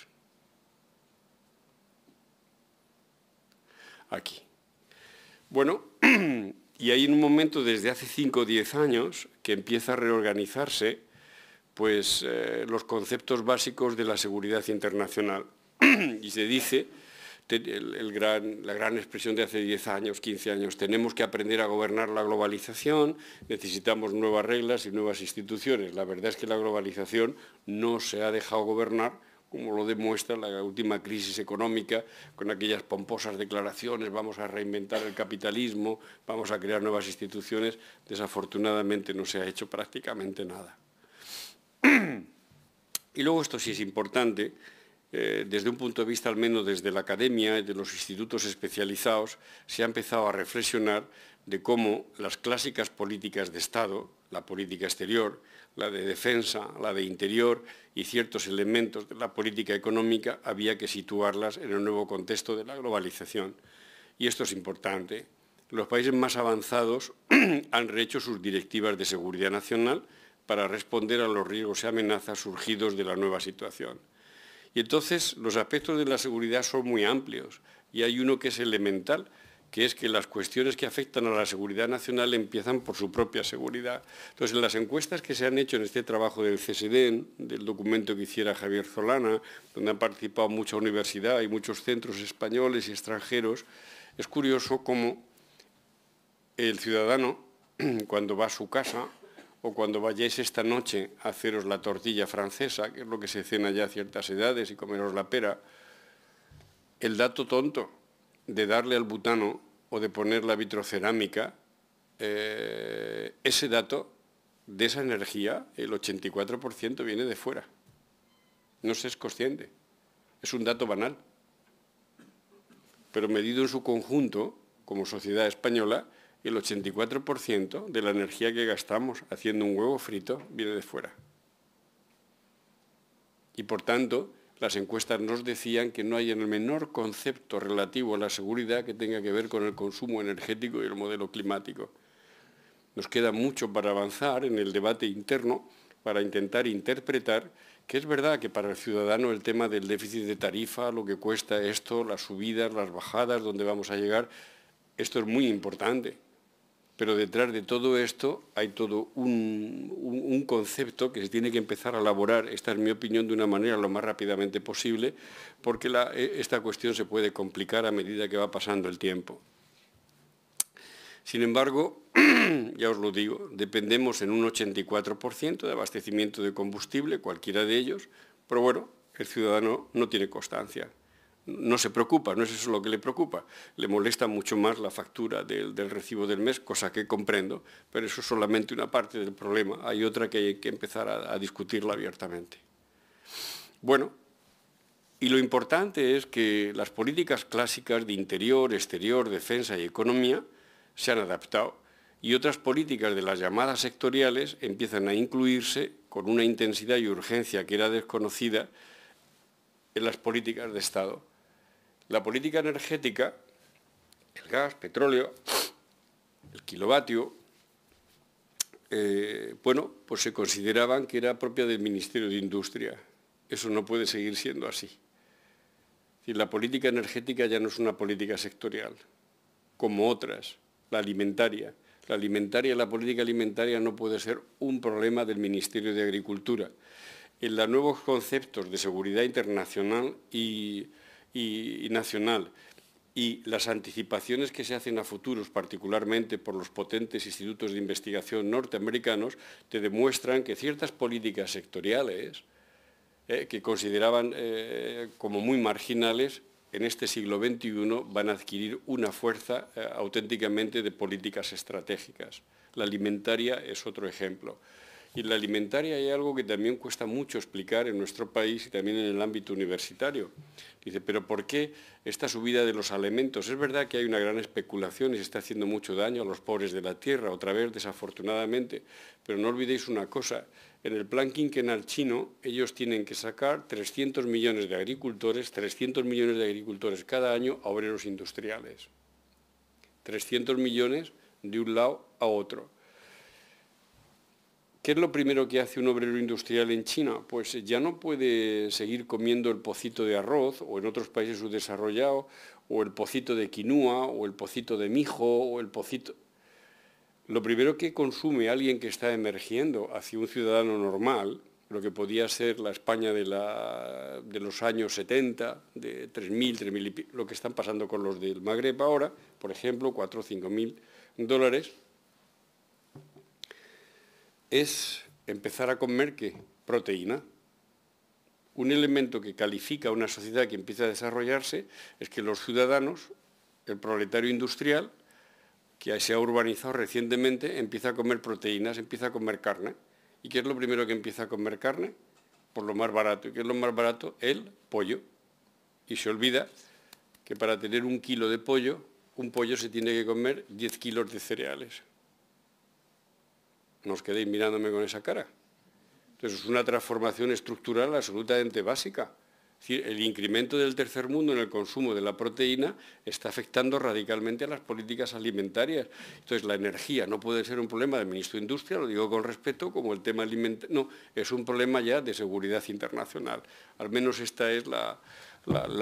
Aquí. Bueno, <clears throat> y hay un momento desde hace 5 o 10 años que empieza a reorganizarse pues, eh, los conceptos básicos de la seguridad internacional. <clears throat> y se dice la gran expresión de hace 10 años, 15 años, tenemos que aprender a gobernar la globalización, necesitamos nuevas reglas y nuevas instituciones. La verdad es que la globalización no se ha dejado gobernar, como lo demuestra la última crisis económica, con aquellas pomposas declaraciones, vamos a reinventar el capitalismo, vamos a crear nuevas instituciones, desafortunadamente no se ha hecho prácticamente nada. <clears throat> Y luego esto sí es importante, eh, desde un punto de vista, al menos desde la academia y de los institutos especializados, se ha empezado a reflexionar de cómo las clásicas políticas de Estado, la política exterior, la de defensa, la de interior y ciertos elementos de la política económica, había que situarlas en el nuevo contexto de la globalización. Y esto es importante. Los países más avanzados <clears throat> han rehecho sus directivas de seguridad nacional para responder a los riesgos y amenazas surgidos de la nueva situación. Y entonces los aspectos de la seguridad son muy amplios y hay uno que es elemental, que es que las cuestiones que afectan a la seguridad nacional empiezan por su propia seguridad. Entonces, en las encuestas que se han hecho en este trabajo del CSDEN, del documento que hiciera Javier Solana, donde han participado mucha universidad y muchos centros españoles y extranjeros, es curioso cómo el ciudadano, <clears throat> cuando va a su casa o cuando vayáis esta noche a haceros la tortilla francesa, que es lo que se cena ya a ciertas edades, y comeros la pera, el dato tonto de darle al butano o de poner la vitrocerámica, eh, ese dato de esa energía, el 84% viene de fuera. No se es consciente. Es un dato banal. Pero medido en su conjunto, como sociedad española, el 84% de la energía que gastamos haciendo un huevo frito viene de fuera. Y por tanto, las encuestas nos decían que no hay en el menor concepto relativo a la seguridad que tenga que ver con el consumo energético y el modelo climático. Nos queda mucho para avanzar en el debate interno para intentar interpretar que es verdad que para el ciudadano el tema del déficit de tarifa, lo que cuesta esto, las subidas, las bajadas, dónde vamos a llegar, esto es muy importante, pero detrás de todo esto hay todo un, concepto que se tiene que empezar a elaborar, esta es mi opinión, de una manera lo más rápidamente posible, porque e, esta cuestión se puede complicar a medida que va pasando el tiempo. Sin embargo, <clears throat> ya os lo digo, dependemos en un 84% de abastecimiento de combustible, cualquiera de ellos, pero bueno, el ciudadano no tiene constancia no se preocupa, no es eso lo que le preocupa. Le molesta mucho más la factura del, recibo del mes, cosa que comprendo, pero eso es solamente una parte del problema. Hay otra que hay que empezar a, a discutirla abiertamente. Bueno, y lo importante es que las políticas clásicas de interior, exterior, defensa y economía se han adaptado y otras políticas de las llamadas sectoriales empiezan a incluirse con una intensidad y urgencia que era desconocida en las políticas de Estado. La política energética, el gas, petróleo, el kilovatio, eh, bueno, pues se consideraban que era propia del Ministerio de Industria. Eso no puede seguir siendo así. la política energética ya no es una política sectorial, como otras, la alimentaria. La alimentaria, la política alimentaria no puede ser un problema del Ministerio de Agricultura. En los nuevos conceptos de seguridad internacional y y, nacional y las anticipaciones que se hacen a futuros, particularmente por los potentes institutos de investigación norteamericanos, te demuestran que ciertas políticas sectoriales eh, que consideraban eh, como muy marginales en este siglo XXI van a adquirir una fuerza eh, auténticamente de políticas estratégicas. La alimentaria es otro ejemplo. Y la alimentaria hay algo que también cuesta mucho explicar en nuestro país y también en el ámbito universitario. Dice, pero ¿por qué esta subida de los alimentos? Es verdad que hay una gran especulación y se está haciendo mucho daño a los pobres de la tierra, otra vez desafortunadamente, pero no olvidéis una cosa, en el plan quinquenal chino ellos tienen que sacar 300 millones de agricultores, 300 millones de agricultores cada año a obreros industriales. 300 millones de un lado a otro. ¿Qué es lo primero que hace un obrero industrial en China? Pues ya no puede seguir comiendo el pocito de arroz o en otros países subdesarrollados o el pocito de quinua o el pocito de mijo o el pocito... Lo primero que consume alguien que está emergiendo hacia un ciudadano normal, lo que podía ser la España de, los años 70, de 3.000, 3.000 y lo que están pasando con los del Magreb ahora, por ejemplo, 4 o 5.000 dólares, es empezar a comer ¿qué? proteína. Un elemento que califica a una sociedad que empieza a desarrollarse es que los ciudadanos, el proletario industrial, que se ha urbanizado recientemente, empieza a comer proteínas, empieza a comer carne. ¿Y qué es lo primero que empieza a comer carne? Por lo más barato. ¿Y qué es lo más barato? El pollo. Y se olvida que para tener un kilo de pollo, un pollo se tiene que comer 10 kilos de cereales no os quedéis mirándome con esa cara. Entonces, es una transformación estructural absolutamente básica. Es decir, el incremento del tercer mundo en el consumo de la proteína está afectando radicalmente a las políticas alimentarias. Entonces, la energía no puede ser un problema del ministro de Industria, lo digo con respeto, como el tema alimentario. No, es un problema ya de seguridad internacional. Al menos esta es la,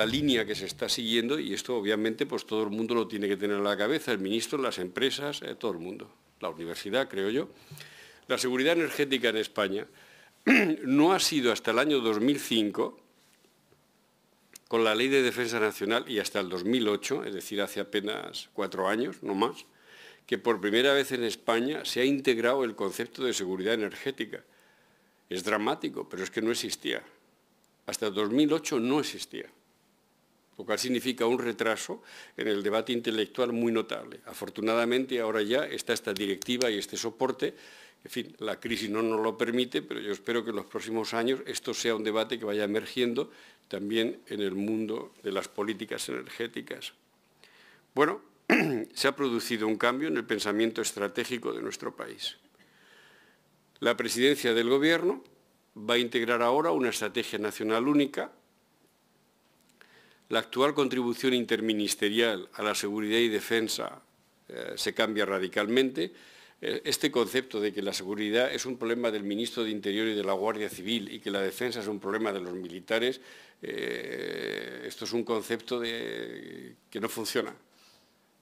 línea que se está siguiendo y esto, obviamente, pues todo el mundo lo tiene que tener en la cabeza, el ministro, las empresas, eh, todo el mundo la universidad, creo yo, la seguridad energética en España <clears throat> no ha sido hasta el año 2005, con la Ley de Defensa Nacional y hasta el 2008, es decir, hace apenas cuatro años, no más, que por primera vez en España se ha integrado el concepto de seguridad energética. Es dramático, pero es que no existía. Hasta 2008 no existía lo cual significa un retraso en el debate intelectual muy notable. Afortunadamente ahora ya está esta directiva y este soporte. En fin, la crisis no nos lo permite, pero yo espero que en los próximos años esto sea un debate que vaya emergiendo también en el mundo de las políticas energéticas. Bueno, <clears throat> se ha producido un cambio en el pensamiento estratégico de nuestro país. La presidencia del Gobierno va a integrar ahora una estrategia nacional única la actual contribución interministerial a la seguridad y defensa eh, se cambia radicalmente. Eh, este concepto de que la seguridad es un problema del ministro de Interior y de la Guardia Civil y que la defensa es un problema de los militares, eh, esto es un concepto que no funciona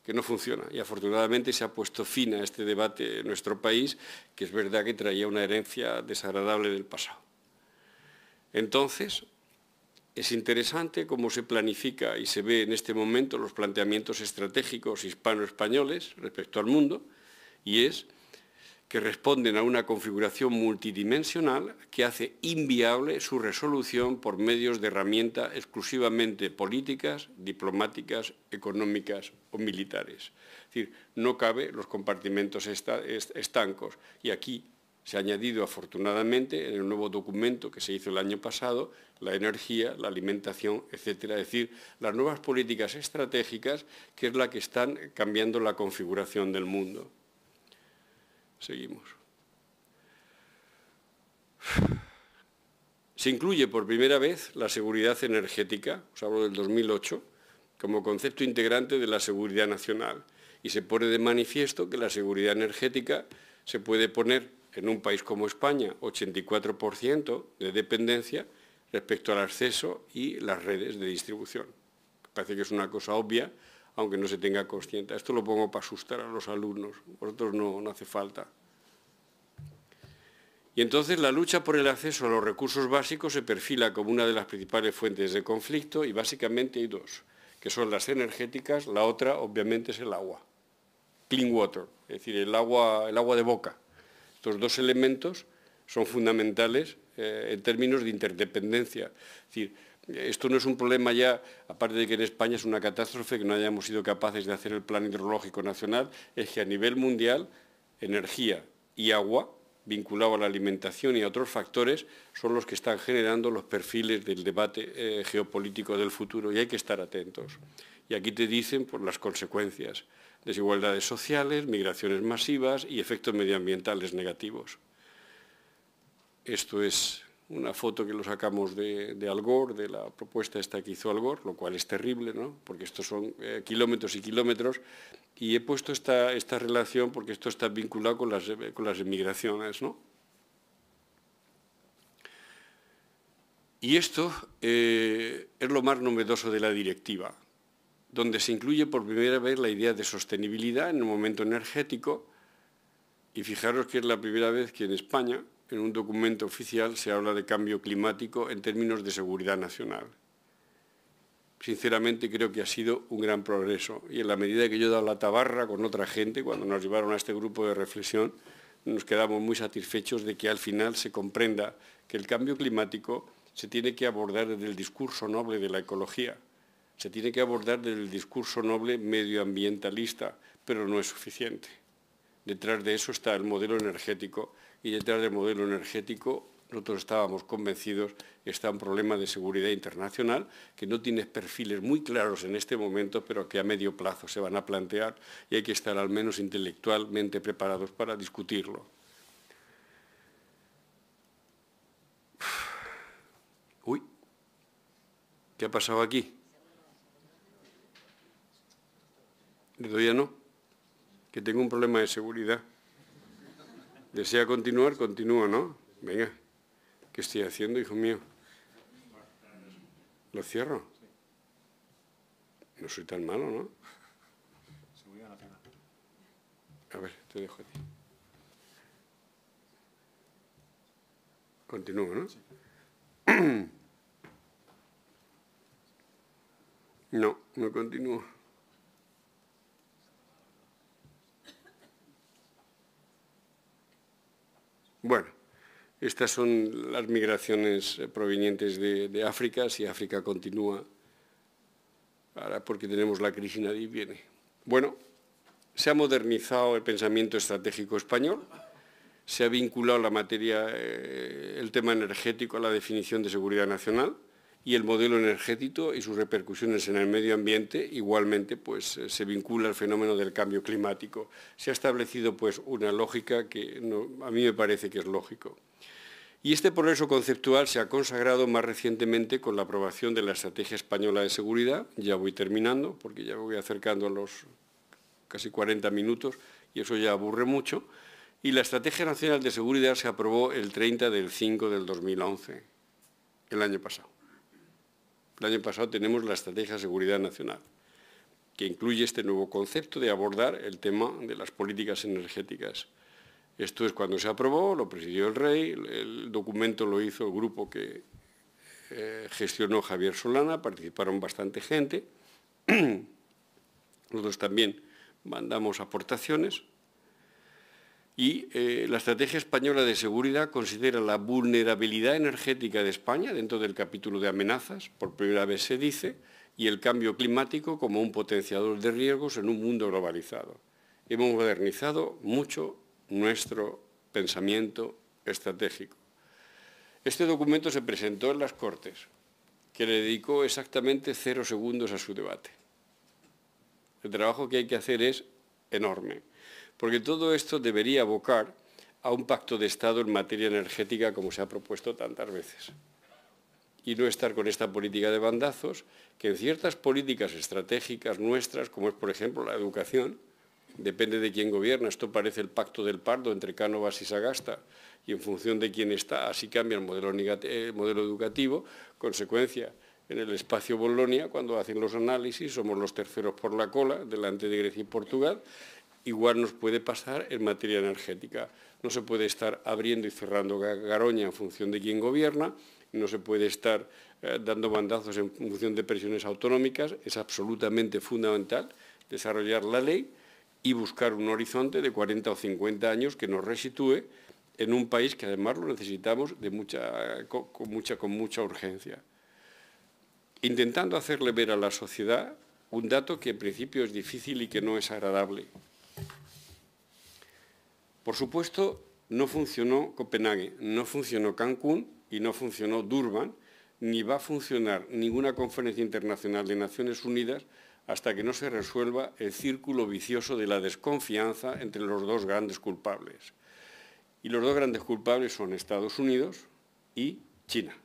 que no funciona. Y afortunadamente se ha puesto fin a este debate en nuestro país, que es verdad que traía una herencia desagradable del pasado. Entonces, es interesante cómo se planifica y se ve en este momento los planteamientos estratégicos hispano-españoles respecto al mundo, y es que responden a una configuración multidimensional que hace inviable su resolución por medios de herramienta exclusivamente políticas, diplomáticas, económicas o militares. Es decir, no cabe los compartimentos estancos. Y aquí se ha añadido, afortunadamente, en el nuevo documento que se hizo el año pasado, la energía, la alimentación, etcétera. Es decir, las nuevas políticas estratégicas, que es la que están cambiando la configuración del mundo. Seguimos. Se incluye por primera vez la seguridad energética, os hablo del 2008, como concepto integrante de la seguridad nacional y se pone de manifiesto que la seguridad energética se puede poner en un país como España 84% de dependencia respecto al acceso y las redes de distribución. Parece que es una cosa obvia, aunque no se tenga consciente. Esto lo pongo para asustar a los alumnos, vosotros no, hace falta. Y entonces la lucha por el acceso a los recursos básicos se perfila como una de las principales fuentes de conflicto y básicamente hay dos, que son las energéticas, la otra obviamente es el agua, clean water, es decir, el agua de boca. Estos dos elementos son fundamentales eh, en términos de interdependencia. Es decir, esto no es un problema ya, aparte de que en España es una catástrofe que no hayamos sido capaces de hacer el plan hidrológico nacional, es que a nivel mundial energía y agua, vinculado a la alimentación y a otros factores, son los que están generando los perfiles del debate eh, geopolítico del futuro y hay que estar atentos. Y aquí te dicen por pues, las consecuencias desigualdades sociales, migraciones masivas y efectos medioambientales negativos. Esto es una foto que lo sacamos de, Algor, de la propuesta esta que hizo Algor, lo cual es terrible, porque estos son eh, kilómetros y kilómetros, y he puesto esta, esta relación porque esto está vinculado con las, con las inmigraciones. Y esto eh, es lo más novedoso de la directiva, donde se incluye por primera vez la idea de sostenibilidad en un momento energético y fijaros que es la primera vez que en España, en un documento oficial, se habla de cambio climático en términos de seguridad nacional. Sinceramente creo que ha sido un gran progreso y en la medida que yo he dado la tabarra con otra gente, cuando nos llevaron a este grupo de reflexión, nos quedamos muy satisfechos de que al final se comprenda que el cambio climático se tiene que abordar desde el discurso noble de la ecología, se tiene que abordar desde el discurso noble medioambientalista, pero no es suficiente. Detrás de eso está el modelo energético y detrás del modelo energético nosotros estábamos convencidos está un problema de seguridad internacional que no tiene perfiles muy claros en este momento, pero que a medio plazo se van a plantear y hay que estar al menos intelectualmente preparados para discutirlo. Uy, ¿qué ha pasado aquí? Le doy no, que tengo un problema de seguridad. ¿Desea continuar? Continúa, ¿no? Venga, ¿qué estoy haciendo, hijo mío? ¿Lo cierro? No soy tan malo, ¿no? A ver, te dejo aquí. ti. ¿no? <clears throat> No, no continúo. Bueno, estas son las migraciones eh, provenientes de, África, si África continúa, ahora porque tenemos la crisis nadie viene. Bueno, se ha modernizado el pensamiento estratégico español, se ha vinculado la materia, eh, el tema energético a la definición de seguridad nacional, y el modelo energético y sus repercusiones en el medio ambiente igualmente pues, eh, se vincula al fenómeno del cambio climático. Se ha establecido pues, una lógica que a mí me parece que es lógico. Y este progreso conceptual se ha consagrado más recientemente con la aprobación de la Estrategia Española de Seguridad, ya voy terminando porque ya me voy acercando a los casi 40 minutos y eso ya aburre mucho, y la Estrategia Nacional de Seguridad se aprobó el 30 del 5 del 2011, el año pasado. El año pasado tenemos la Estrategia de Seguridad Nacional, que incluye este nuevo concepto de abordar el tema de las políticas energéticas. Esto es cuando se aprobó, lo presidió el rey, el documento lo hizo el grupo que eh, gestionó Javier Solana, participaron bastante gente. <clears throat> Nosotros también mandamos aportaciones. Y eh, la Estrategia Española de Seguridad considera la vulnerabilidad energética de España dentro del capítulo de amenazas, por primera vez se dice, y el cambio climático como un potenciador de riesgos en un mundo globalizado. Hemos modernizado mucho nuestro pensamiento estratégico. Este documento se presentó en las Cortes, que le dedicó exactamente cero segundos a su debate. El trabajo que hay que hacer es enorme porque todo esto debería abocar a un pacto de Estado en materia energética como se ha propuesto tantas veces. Y no estar con esta política de bandazos, que en ciertas políticas estratégicas nuestras, como es por ejemplo la educación, depende de quién gobierna, esto parece el pacto del pardo entre Cánovas y Sagasta, y en función de quién está, así cambia el modelo, modelo educativo, consecuencia en el espacio Bolonia, cuando hacen los análisis, somos los terceros por la cola, delante de Grecia y Portugal, Igual nos puede pasar en materia energética. No se puede estar abriendo y cerrando Garoña en función de quién gobierna, no se puede estar eh, dando bandazos en función de presiones autonómicas. Es absolutamente fundamental desarrollar la ley y buscar un horizonte de 40 o 50 años que nos resitúe en un país que además lo necesitamos con mucha urgencia. Intentando hacerle ver a la sociedad un dato que en principio es difícil y que no es agradable, por supuesto, no funcionó Copenhague, no funcionó Cancún y no funcionó Durban, ni va a funcionar ninguna conferencia internacional de Naciones Unidas hasta que no se resuelva el círculo vicioso de la desconfianza entre los dos grandes culpables. Y los dos grandes culpables son Estados Unidos y China,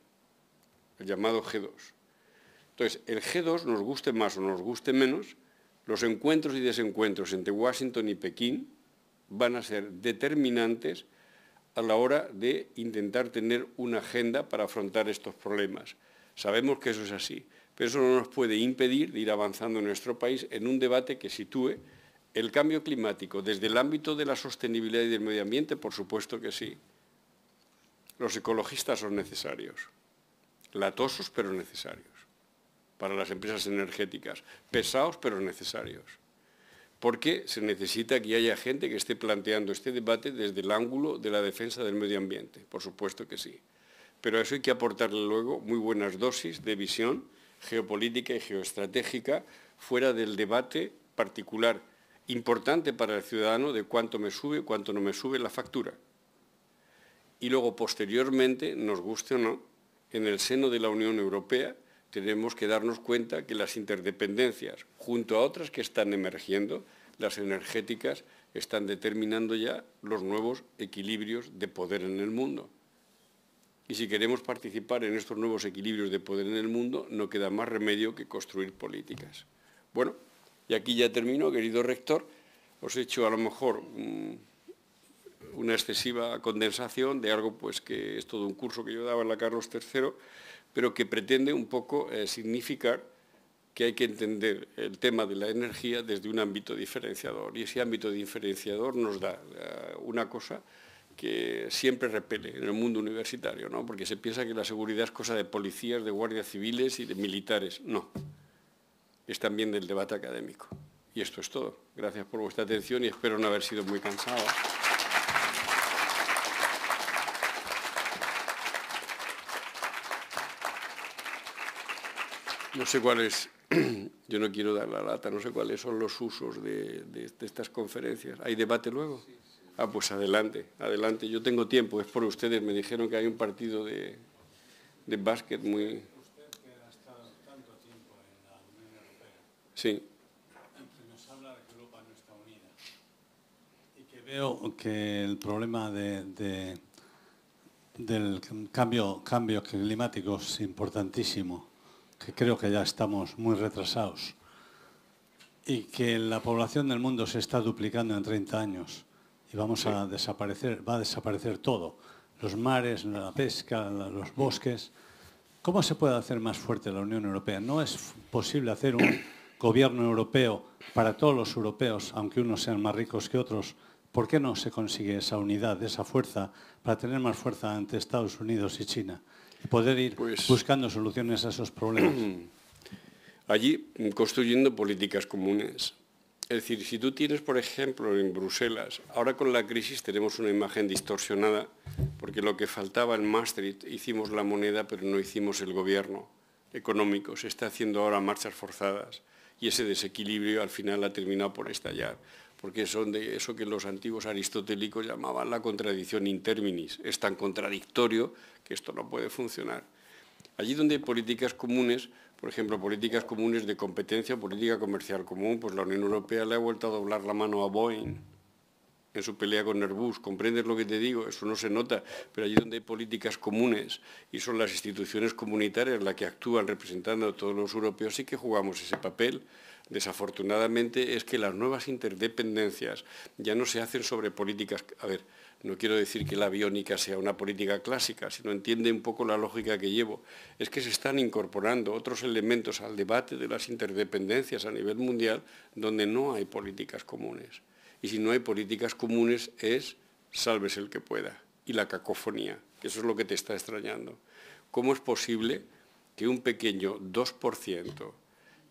el llamado G2. Entonces, el G2, nos guste más o nos guste menos, los encuentros y desencuentros entre Washington y Pekín van a ser determinantes a la hora de intentar tener una agenda para afrontar estos problemas. Sabemos que eso es así, pero eso no nos puede impedir de ir avanzando en nuestro país en un debate que sitúe el cambio climático desde el ámbito de la sostenibilidad y del medio ambiente, por supuesto que sí. Los ecologistas son necesarios, latosos pero necesarios, para las empresas energéticas, pesados pero necesarios porque se necesita que haya gente que esté planteando este debate desde el ángulo de la defensa del medio ambiente, por supuesto que sí. Pero a eso hay que aportarle luego muy buenas dosis de visión geopolítica y geoestratégica fuera del debate particular importante para el ciudadano de cuánto me sube, cuánto no me sube la factura. Y luego, posteriormente, nos guste o no, en el seno de la Unión Europea tenemos que darnos cuenta que las interdependencias, junto a otras que están emergiendo, las energéticas, están determinando ya los nuevos equilibrios de poder en el mundo. Y si queremos participar en estos nuevos equilibrios de poder en el mundo, no queda más remedio que construir políticas. Bueno, y aquí ya termino, querido rector. Os he hecho a lo mejor mm, una excesiva condensación de algo pues, que es todo un curso que yo daba en la Carlos III, pero que pretende un poco eh, significar que hay que entender el tema de la energía desde un ámbito diferenciador. Y ese ámbito diferenciador nos da eh, una cosa que siempre repele en el mundo universitario, porque se piensa que la seguridad es cosa de policías, de guardias civiles y de militares. No, es también del debate académico. Y esto es todo. Gracias por vuestra atención y espero no haber sido muy cansado. No sé cuáles, <clears throat> yo no quiero dar la lata, no sé cuáles son los usos de, estas conferencias. ¿Hay debate luego? Ah, pues adelante, adelante. Yo tengo tiempo, es por ustedes. Me dijeron que hay un partido de, de básquet muy... Usted que tanto tiempo en la Unión Europea. Sí. Y habla de que Europa no está unida. Y que veo que el problema del cambio climático es importantísimo que creo que ya estamos muy retrasados y que la población del mundo se está duplicando en 30 años y vamos a desaparecer, va a desaparecer todo, los mares, la pesca, los bosques. ¿Cómo se puede hacer más fuerte la Unión Europea? No es posible hacer un <coughs> gobierno europeo para todos los europeos, aunque unos sean más ricos que otros. ¿Por qué no se consigue esa unidad, esa fuerza, para tener más fuerza ante Estados Unidos y China? poder ir pues buscando soluciones a esos problemas. <clears throat> Allí mm, construyendo políticas comunes. Es decir, si tú tienes, por ejemplo, en Bruselas, ahora con la crisis tenemos una imagen distorsionada, porque lo que faltaba en Maastricht hicimos la moneda, pero no hicimos el gobierno económico. Se está haciendo ahora marchas forzadas y ese desequilibrio al final ha terminado por estallar porque son de eso que los antiguos aristotélicos llamaban la contradicción in terminis. Es tan contradictorio que esto no puede funcionar. Allí donde hay políticas comunes, por ejemplo, políticas comunes de competencia, política comercial común, pues la Unión Europea le ha vuelto a doblar la mano a Boeing en su pelea con Airbus. ¿Comprendes lo que te digo? Eso no se nota, pero allí donde hay políticas comunes y son las instituciones comunitarias las que actúan representando a todos los europeos, sí que jugamos ese papel desafortunadamente, es que las nuevas interdependencias ya no se hacen sobre políticas. A ver, no quiero decir que la biónica sea una política clásica, sino entiende un poco la lógica que llevo. Es que se están incorporando otros elementos al debate de las interdependencias a nivel mundial donde no hay políticas comunes. Y si no hay políticas comunes es salves el que pueda y la cacofonía, que eso es lo que te está extrañando. ¿Cómo es posible que un pequeño 2%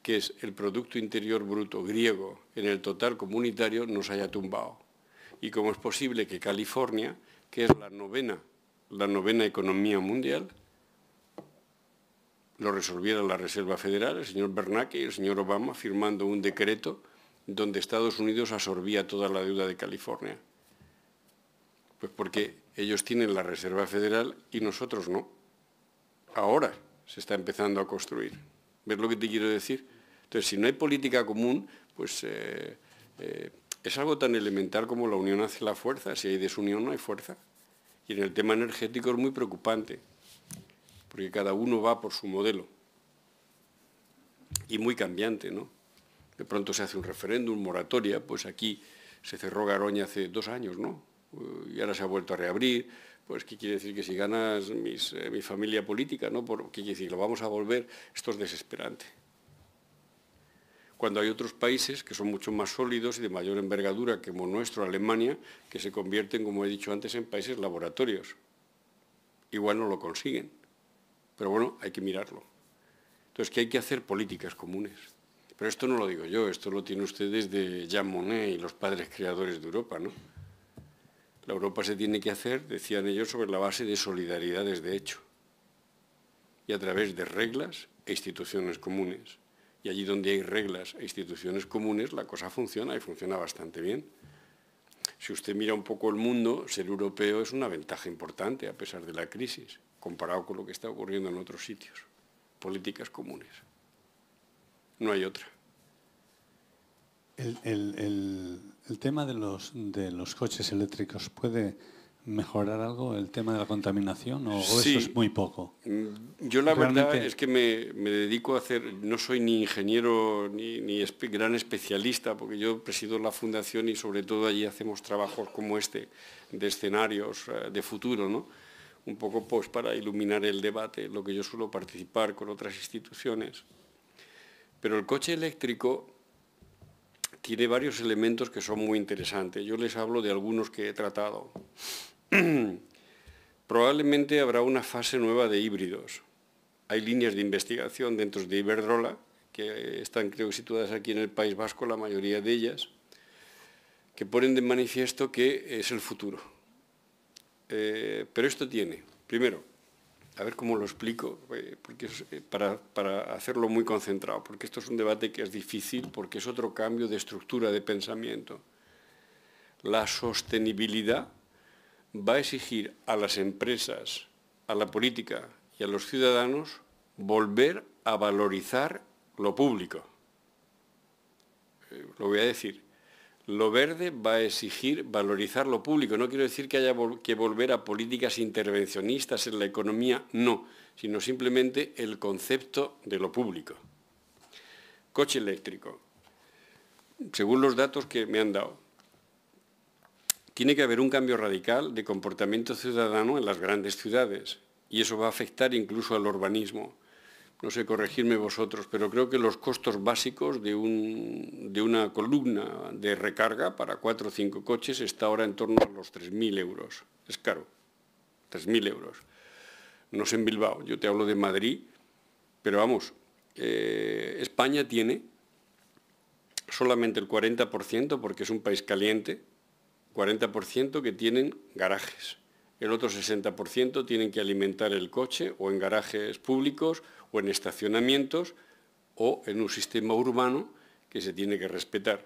que es el Producto Interior Bruto griego en el total comunitario, nos haya tumbado. Y cómo es posible que California, que es la novena, la novena economía mundial, lo resolviera la Reserva Federal, el señor Bernanke y el señor Obama firmando un decreto donde Estados Unidos absorbía toda la deuda de California. Pues porque ellos tienen la Reserva Federal y nosotros no. Ahora se está empezando a construir. ¿Ves lo que te quiero decir? Entonces, si no hay política común, pues eh, eh, es algo tan elemental como la unión hace la fuerza. Si hay desunión, no hay fuerza. Y en el tema energético es muy preocupante, porque cada uno va por su modelo. Y muy cambiante, ¿no? De pronto se hace un referéndum, moratoria, pues aquí se cerró Garoña hace dos años, ¿no? Y ahora se ha vuelto a reabrir pues qué quiere decir que si ganas eh, mi familia política, ¿no? Porque ¿Qué quiere decir? Lo vamos a volver, esto es desesperante. Cuando hay otros países que son mucho más sólidos y de mayor envergadura que como nuestro, Alemania, que se convierten, como he dicho antes, en países laboratorios. Igual no lo consiguen, pero bueno, hay que mirarlo. Entonces, que hay que hacer políticas comunes. Pero esto no lo digo yo, esto lo tiene ustedes de Jean Monnet y los padres creadores de Europa, ¿no? La Europa se tiene que hacer, decían ellos, sobre la base de solidaridades de hecho y a través de reglas e instituciones comunes. Y allí donde hay reglas e instituciones comunes, la cosa funciona y funciona bastante bien. Si usted mira un poco el mundo, ser europeo es una ventaja importante a pesar de la crisis, comparado con lo que está ocurriendo en otros sitios. Políticas comunes. No hay otra. el, ¿El tema de los, de los coches eléctricos puede mejorar algo el tema de la contaminación o, eso es muy poco? Mm, yo la verdad es que me, me, dedico a hacer, no soy ni ingeniero ni, gran especialista, porque yo presido la fundación y sobre todo allí hacemos trabajos como este, de escenarios eh, de futuro, ¿no? un poco pues para iluminar el debate, lo que yo suelo participar con otras instituciones. Pero el coche eléctrico tiene varios elementos que son muy interesantes. Yo les hablo de algunos que he tratado. <clears throat> Probablemente habrá una fase nueva de híbridos. Hay líneas de investigación dentro de Iberdrola, que están creo situadas aquí en el País Vasco, la mayoría de ellas, que ponen de manifiesto que es el futuro. Eh, pero esto tiene, primero, a ver cómo lo explico, eh, porque eh, para, hacerlo muy concentrado, porque esto es un debate que es difícil, porque es otro cambio de estructura de pensamiento. La sostenibilidad va a exigir a las empresas, a la política y a los ciudadanos volver a valorizar lo público. Eh, lo voy a decir lo verde va a exigir valorizar lo público. No quiero decir que haya que volver a políticas intervencionistas en la economía, no, sino simplemente el concepto de lo público. Coche eléctrico. Según los datos que me han dado, tiene que haber un cambio radical de comportamiento ciudadano en las grandes ciudades y eso va a afectar incluso al urbanismo no sé, corregirme vosotros, pero creo que los costos básicos de, una columna de recarga para cuatro o cinco coches está ahora en torno a los 3.000 euros. Es caro, 3.000 euros. No sé en Bilbao, yo te hablo de Madrid, pero vamos, eh, España tiene solamente el 40%, porque es un país caliente, 40% que tienen garajes el otro 60% tienen que alimentar el coche o en garajes públicos o en estacionamientos o en un sistema urbano que se tiene que respetar.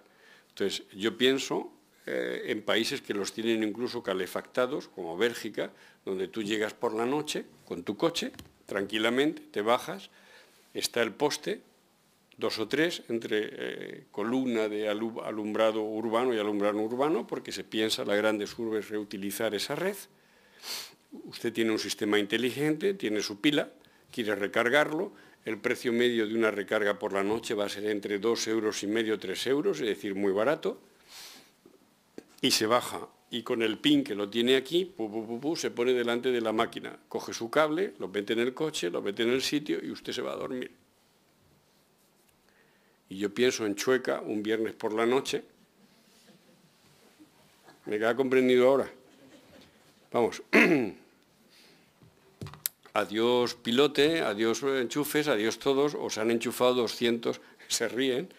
Entonces, yo pienso eh, en países que los tienen incluso calefactados, como Bélgica, donde tú llegas por la noche con tu coche, tranquilamente, te bajas, está el poste, dos o tres, entre eh, columna de alumbrado urbano y alumbrado urbano, porque se piensa la grandes urbes reutilizar esa red, Usted tiene un sistema inteligente, tiene su pila, quiere recargarlo, el precio medio de una recarga por la noche va a ser entre 2 euros y medio, 3 euros, es decir, muy barato, y se baja. Y con el pin que lo tiene aquí, se pone delante de la máquina, coge su cable, lo mete en el coche, lo mete en el sitio y usted se va a dormir. Y yo pienso en Chueca un viernes por la noche. ¿Me queda comprendido ahora? Vamos. <clears throat> adiós pilote, adiós eh, enchufes, adiós todos, os han enchufado 200, <laughs> se ríen,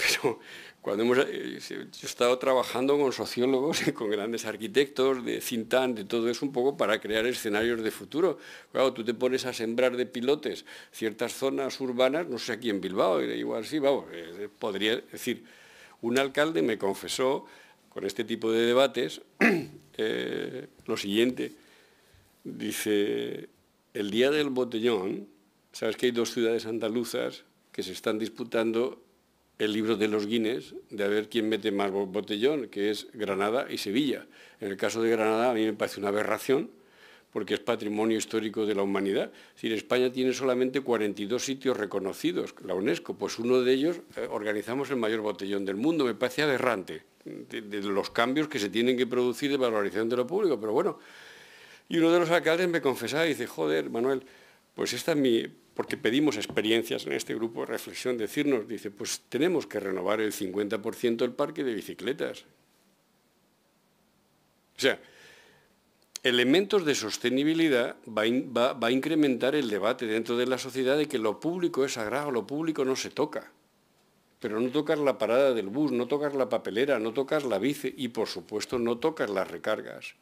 pero cuando hemos, eh, yo he estado trabajando con sociólogos y con grandes arquitectos de Cintan, de todo eso un poco para crear escenarios de futuro. Claro, tú te pones a sembrar de pilotes ciertas zonas urbanas, no sé aquí en Bilbao, igual sí, vamos, eh, podría decir, un alcalde me confesó con este tipo de debates, <clears throat> eh, lo siguiente, dice, el día del botellón, sabes que hay dos ciudades andaluzas que se están disputando el libro de los Guinness de a ver quién mete más botellón, que es Granada y Sevilla. En el caso de Granada a mí me parece una aberración, porque es patrimonio histórico de la humanidad. Es decir, España tiene solamente 42 sitios reconocidos, la UNESCO, pues uno de ellos eh, organizamos el mayor botellón del mundo, me parece aberrante, de, los cambios que se tienen que producir de valorización de lo público, pero bueno. Y uno de los alcaldes me confesaba y dice, joder, Manuel, pues esta es mi, porque pedimos experiencias en este grupo de reflexión, decirnos, dice, pues tenemos que renovar el 50% del parque de bicicletas. O sea, elementos de sostenibilidad va, a incrementar el debate dentro de la sociedad de que lo público es sagrado, lo público no se toca. Pero no tocar la parada del bus, no tocar la papelera, no tocar la bici y, por supuesto, no tocas las recargas.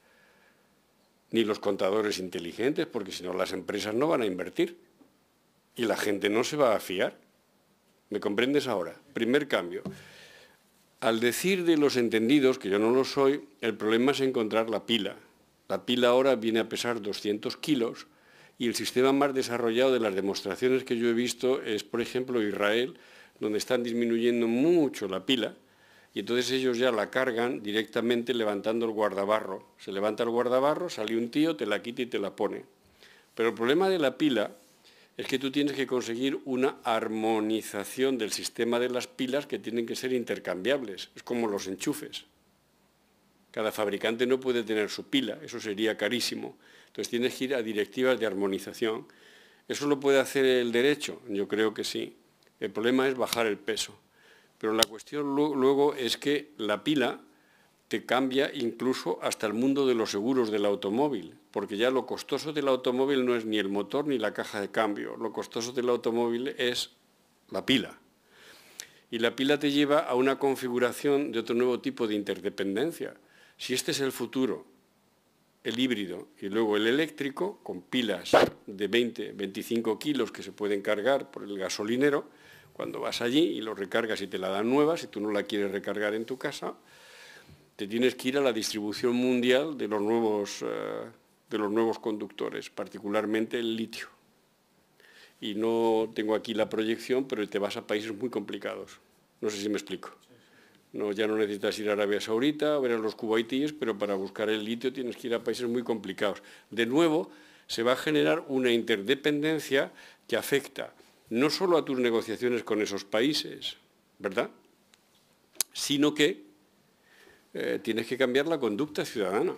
Ni los contadores inteligentes, porque si no las empresas no van a invertir y la gente no se va a fiar. ¿Me comprendes ahora? Primer cambio. Al decir de los entendidos, que yo no lo soy, el problema es encontrar la pila, la pila ahora viene a pesar 200 kilos y el sistema más desarrollado de las demostraciones que yo he visto es, por ejemplo, Israel, donde están disminuyendo mucho la pila y entonces ellos ya la cargan directamente levantando el guardabarro. Se levanta el guardabarro, sale un tío, te la quita y te la pone. Pero el problema de la pila es que tú tienes que conseguir una armonización del sistema de las pilas que tienen que ser intercambiables. Es como los enchufes. Cada fabricante no puede tener su pila, eso sería carísimo. Entonces tienes que ir a directivas de armonización. ¿Eso lo puede hacer el derecho? Yo creo que sí. El problema es bajar el peso. Pero la cuestión luego es que la pila te cambia incluso hasta el mundo de los seguros del automóvil, porque ya lo costoso del automóvil no es ni el motor ni la caja de cambio, lo costoso del automóvil es la pila. Y la pila te lleva a una configuración de otro nuevo tipo de interdependencia si este es el futuro, el híbrido y luego el eléctrico, con pilas de 20, 25 kilos que se pueden cargar por el gasolinero, cuando vas allí y lo recargas y te la dan nueva, si tú no la quieres recargar en tu casa, te tienes que ir a la distribución mundial de los nuevos, eh, conductores, particularmente el litio. Y no tengo aquí la proyección, pero te vas a países muy complicados. No sé si me explico. No, ya no necesitas ir a Arabia Saudita a ver a los cubaitíes, pero para buscar el litio tienes que ir a países muy complicados. De nuevo, se va a generar una interdependencia que afecta no solo a tus negociaciones con esos países, ¿verdad? Sino que eh, tienes que cambiar la conducta ciudadana.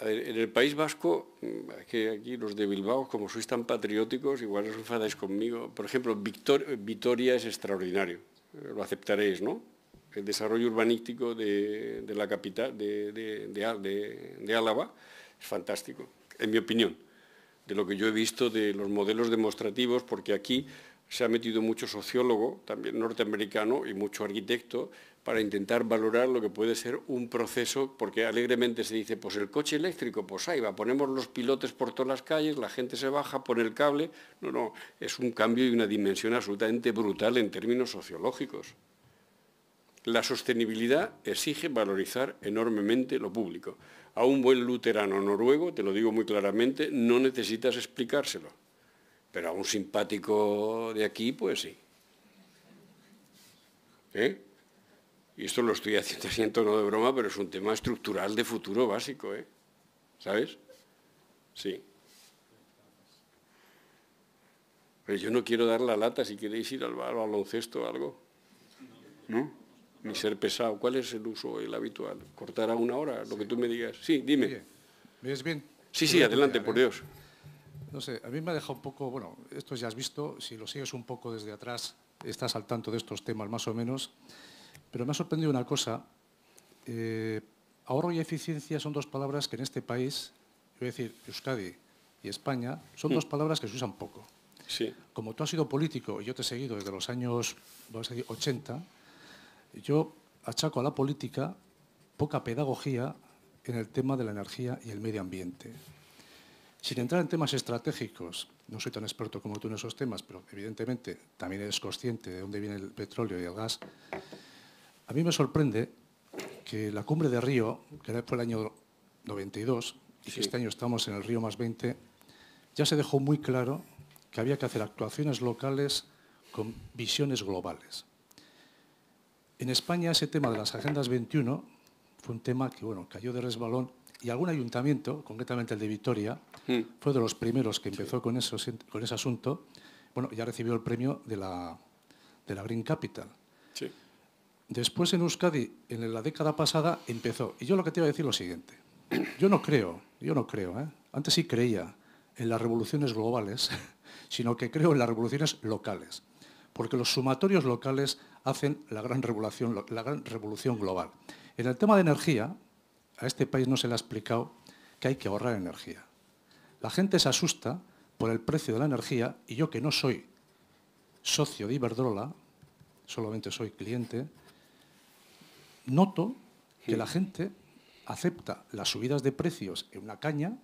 en el País Vasco, mm, que aquí los de Bilbao, como sois tan patrióticos, igual os enfadáis conmigo. Por ejemplo, Vitoria es extraordinario, eh, lo aceptaréis, ¿no? El desarrollo urbanístico de, la capital, de Álava, es fantástico, en mi opinión, de lo que yo he visto de los modelos demostrativos, porque aquí se ha metido mucho sociólogo, también norteamericano, y mucho arquitecto, para intentar valorar lo que puede ser un proceso, porque alegremente se dice, pues el coche eléctrico, pues ahí va, ponemos los pilotes por todas las calles, la gente se baja, pone el cable. No, no, es un cambio y una dimensión absolutamente brutal en términos sociológicos. La sostenibilidad exige valorizar enormemente lo público. A un buen luterano noruego, te lo digo muy claramente, no necesitas explicárselo, pero a un simpático de aquí, pues sí. ¿Eh? y esto lo estoy haciendo <laughs> siento, no de broma, pero es un tema estructural de futuro básico, ¿eh? ¿Sabes? Sí. Pero yo no quiero dar la lata si queréis ir al baloncesto o algo. ¿No? Ni ser pesado. ¿Cuál es el uso, el habitual? ¿Cortar a una hora? Lo que tú me digas. Sí, dime. ¿Me ves bien? Sí, sí, adelante, por Dios. No sé, a mí me ha dejado un poco, bueno, esto ya has visto, si lo sigues un poco desde atrás, estás al tanto de estos temas más o menos. Pero me ha sorprendido una cosa. Eh, ahorro y eficiencia son dos palabras que en este país, yo voy a decir Euskadi y España, son dos hmm. palabras que se usan poco. Sí. Como tú has sido político y yo te he seguido desde los años 80, yo achaco a la política poca pedagogía en el tema de la energía y el medio ambiente. Sin entrar en temas estratégicos, no soy tan experto como tú en esos temas, pero evidentemente también eres consciente de dónde viene el petróleo y el gas. A mí me sorprende que la cumbre de Río, que era el año 92, y que este año estamos en el Río más 20, ya se dejó muy claro que había que hacer actuaciones locales con visiones globales. En España ese tema de las agendas 21 fue un tema que bueno, cayó de resbalón y algún ayuntamiento, concretamente el de Vitoria, mm. fue de los primeros que empezó con, eso, con ese asunto. Bueno, ya recibió el premio de la, de la Green Capital. Después en Euskadi, en la década pasada, empezó. Y yo lo que te iba a decir es lo siguiente. Yo no creo, yo no creo, ¿eh? antes sí creía en las revoluciones globales, <laughs> sino que creo en las revoluciones locales, porque los sumatorios locales hacen la gran revolución, la gran revolución global. En el tema de energía, a este país no se le ha explicado que hay que ahorrar energía. La gente se asusta por el precio de la energía y yo que no soy socio de Iberdrola, solamente soy cliente, noto que la gente acepta las subidas de precios en una caña,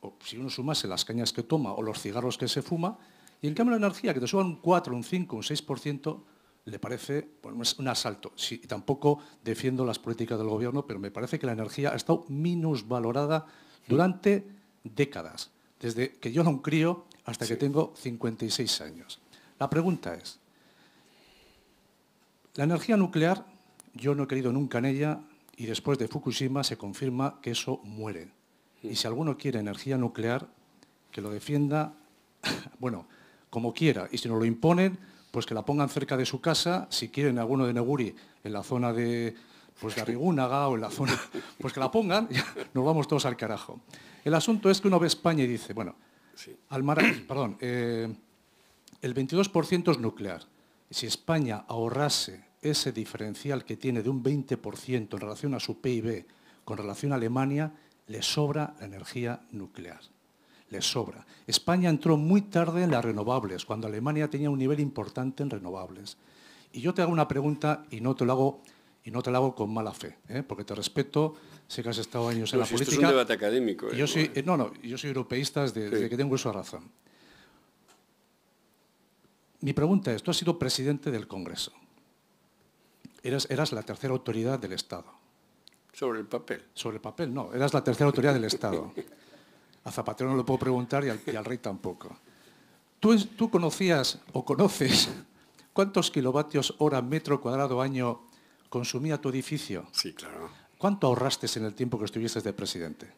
o si uno sumase las cañas que toma o los cigarros que se fuma, y en cambio la energía, que te suban un 4, un 5, un 6%, le parece bueno, un asalto. Sí, tampoco defiendo las políticas del gobierno, pero me parece que la energía ha estado minusvalorada durante décadas, desde que yo no un crío hasta que tengo 56 años. La pregunta es, la energía nuclear yo no he querido nunca en ella y después de Fukushima se confirma que eso muere. Y si alguno quiere energía nuclear, que lo defienda, <laughs> bueno, como quiera. Y si no lo imponen, pues que la pongan cerca de su casa, si quieren alguno de Neguri, en la zona de, pues Arrigúnaga o en la zona, <laughs> pues que la pongan, <laughs> nos vamos todos al carajo. El asunto es que uno ve España y dice, bueno, sí. <coughs> perdón, eh, el 22% es nuclear. Si España ahorrase ese diferencial que tiene de un 20% en relación a su PIB con relación a Alemania, le sobra la energía nuclear. Le sobra. España entró muy tarde en las renovables, cuando Alemania tenía un nivel importante en renovables. Y yo te hago una pregunta y no te la hago, y no te hago con mala fe, ¿eh? porque te respeto, sé que has estado años en pues la política. Esto es un debate académico. ¿eh? Yo soy, no, no, yo soy europeísta desde que tengo esa razón. Mi pregunta es, tú has sido presidente del Congreso, eras, la tercera autoridad del Estado. Sobre el papel. Sobre el papel, no. Eras la tercera autoridad del Estado. A Zapatero no lo puedo preguntar y al, rey tampoco. ¿Tú, ¿Tú conocías o conoces cuántos kilovatios hora metro cuadrado año consumía tu edificio? Sí, claro. ¿Cuánto ahorraste en el tiempo que estuvieses de presidente?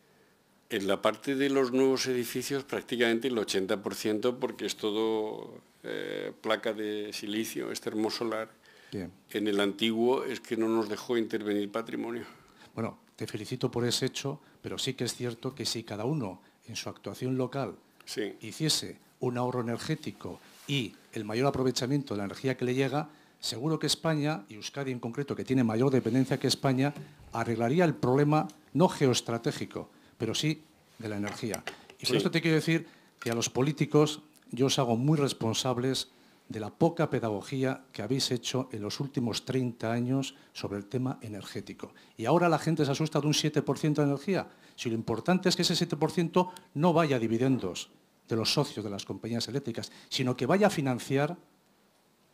En la parte de los nuevos edificios prácticamente el 80% porque es todo eh, placa de silicio, es este termosolar en el antiguo es que no nos dejó intervenir patrimonio. Bueno, te felicito por ese hecho, pero sí que es cierto que si cada uno en su actuación local hiciese un ahorro energético y el mayor aprovechamiento de la energía que le llega, seguro que España, y Euskadi en concreto, que tiene mayor dependencia que España, arreglaría el problema no geoestratégico, pero sí de la energía. Y por esto te quiero decir que a los políticos yo os hago muy responsables de la poca pedagogía que habéis hecho en los últimos 30 años sobre el tema energético. Y ahora la gente se asusta de un 7% de energía, si lo importante es que ese 7% no vaya a dividendos de los socios de las compañías eléctricas, sino que vaya a financiar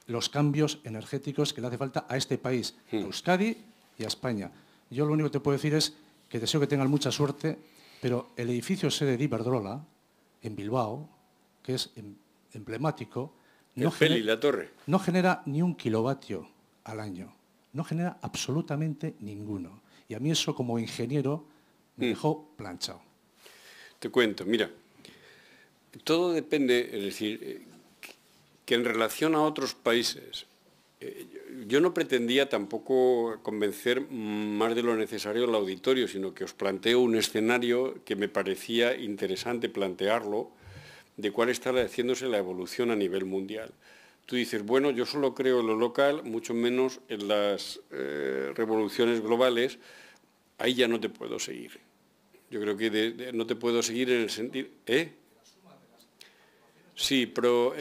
los cambios energéticos que le hace falta a este país, a hmm. Euskadi y a España. Yo lo único que te puedo decir es que deseo que tengan mucha suerte, pero el edificio sede de Iberdrola, en Bilbao, que es em, emblemático, no genera ni un kilovatio al año. No genera absolutamente ninguno. Y a mí eso como ingeniero me mm. dejó planchado. Te cuento, mira, todo depende, es decir, eh, que en relación a otros países, eh, yo no pretendía tampoco convencer más de lo necesario al auditorio, sino que os planteo un escenario que me parecía interesante plantearlo de cuál está haciéndose la evolución a nivel mundial. Tú dices, bueno, yo solo creo en lo local, mucho menos en las eh, revoluciones globales, ahí ya no te puedo seguir. Yo creo que no te puedo seguir en el sentido... ¿eh? Sí, pero...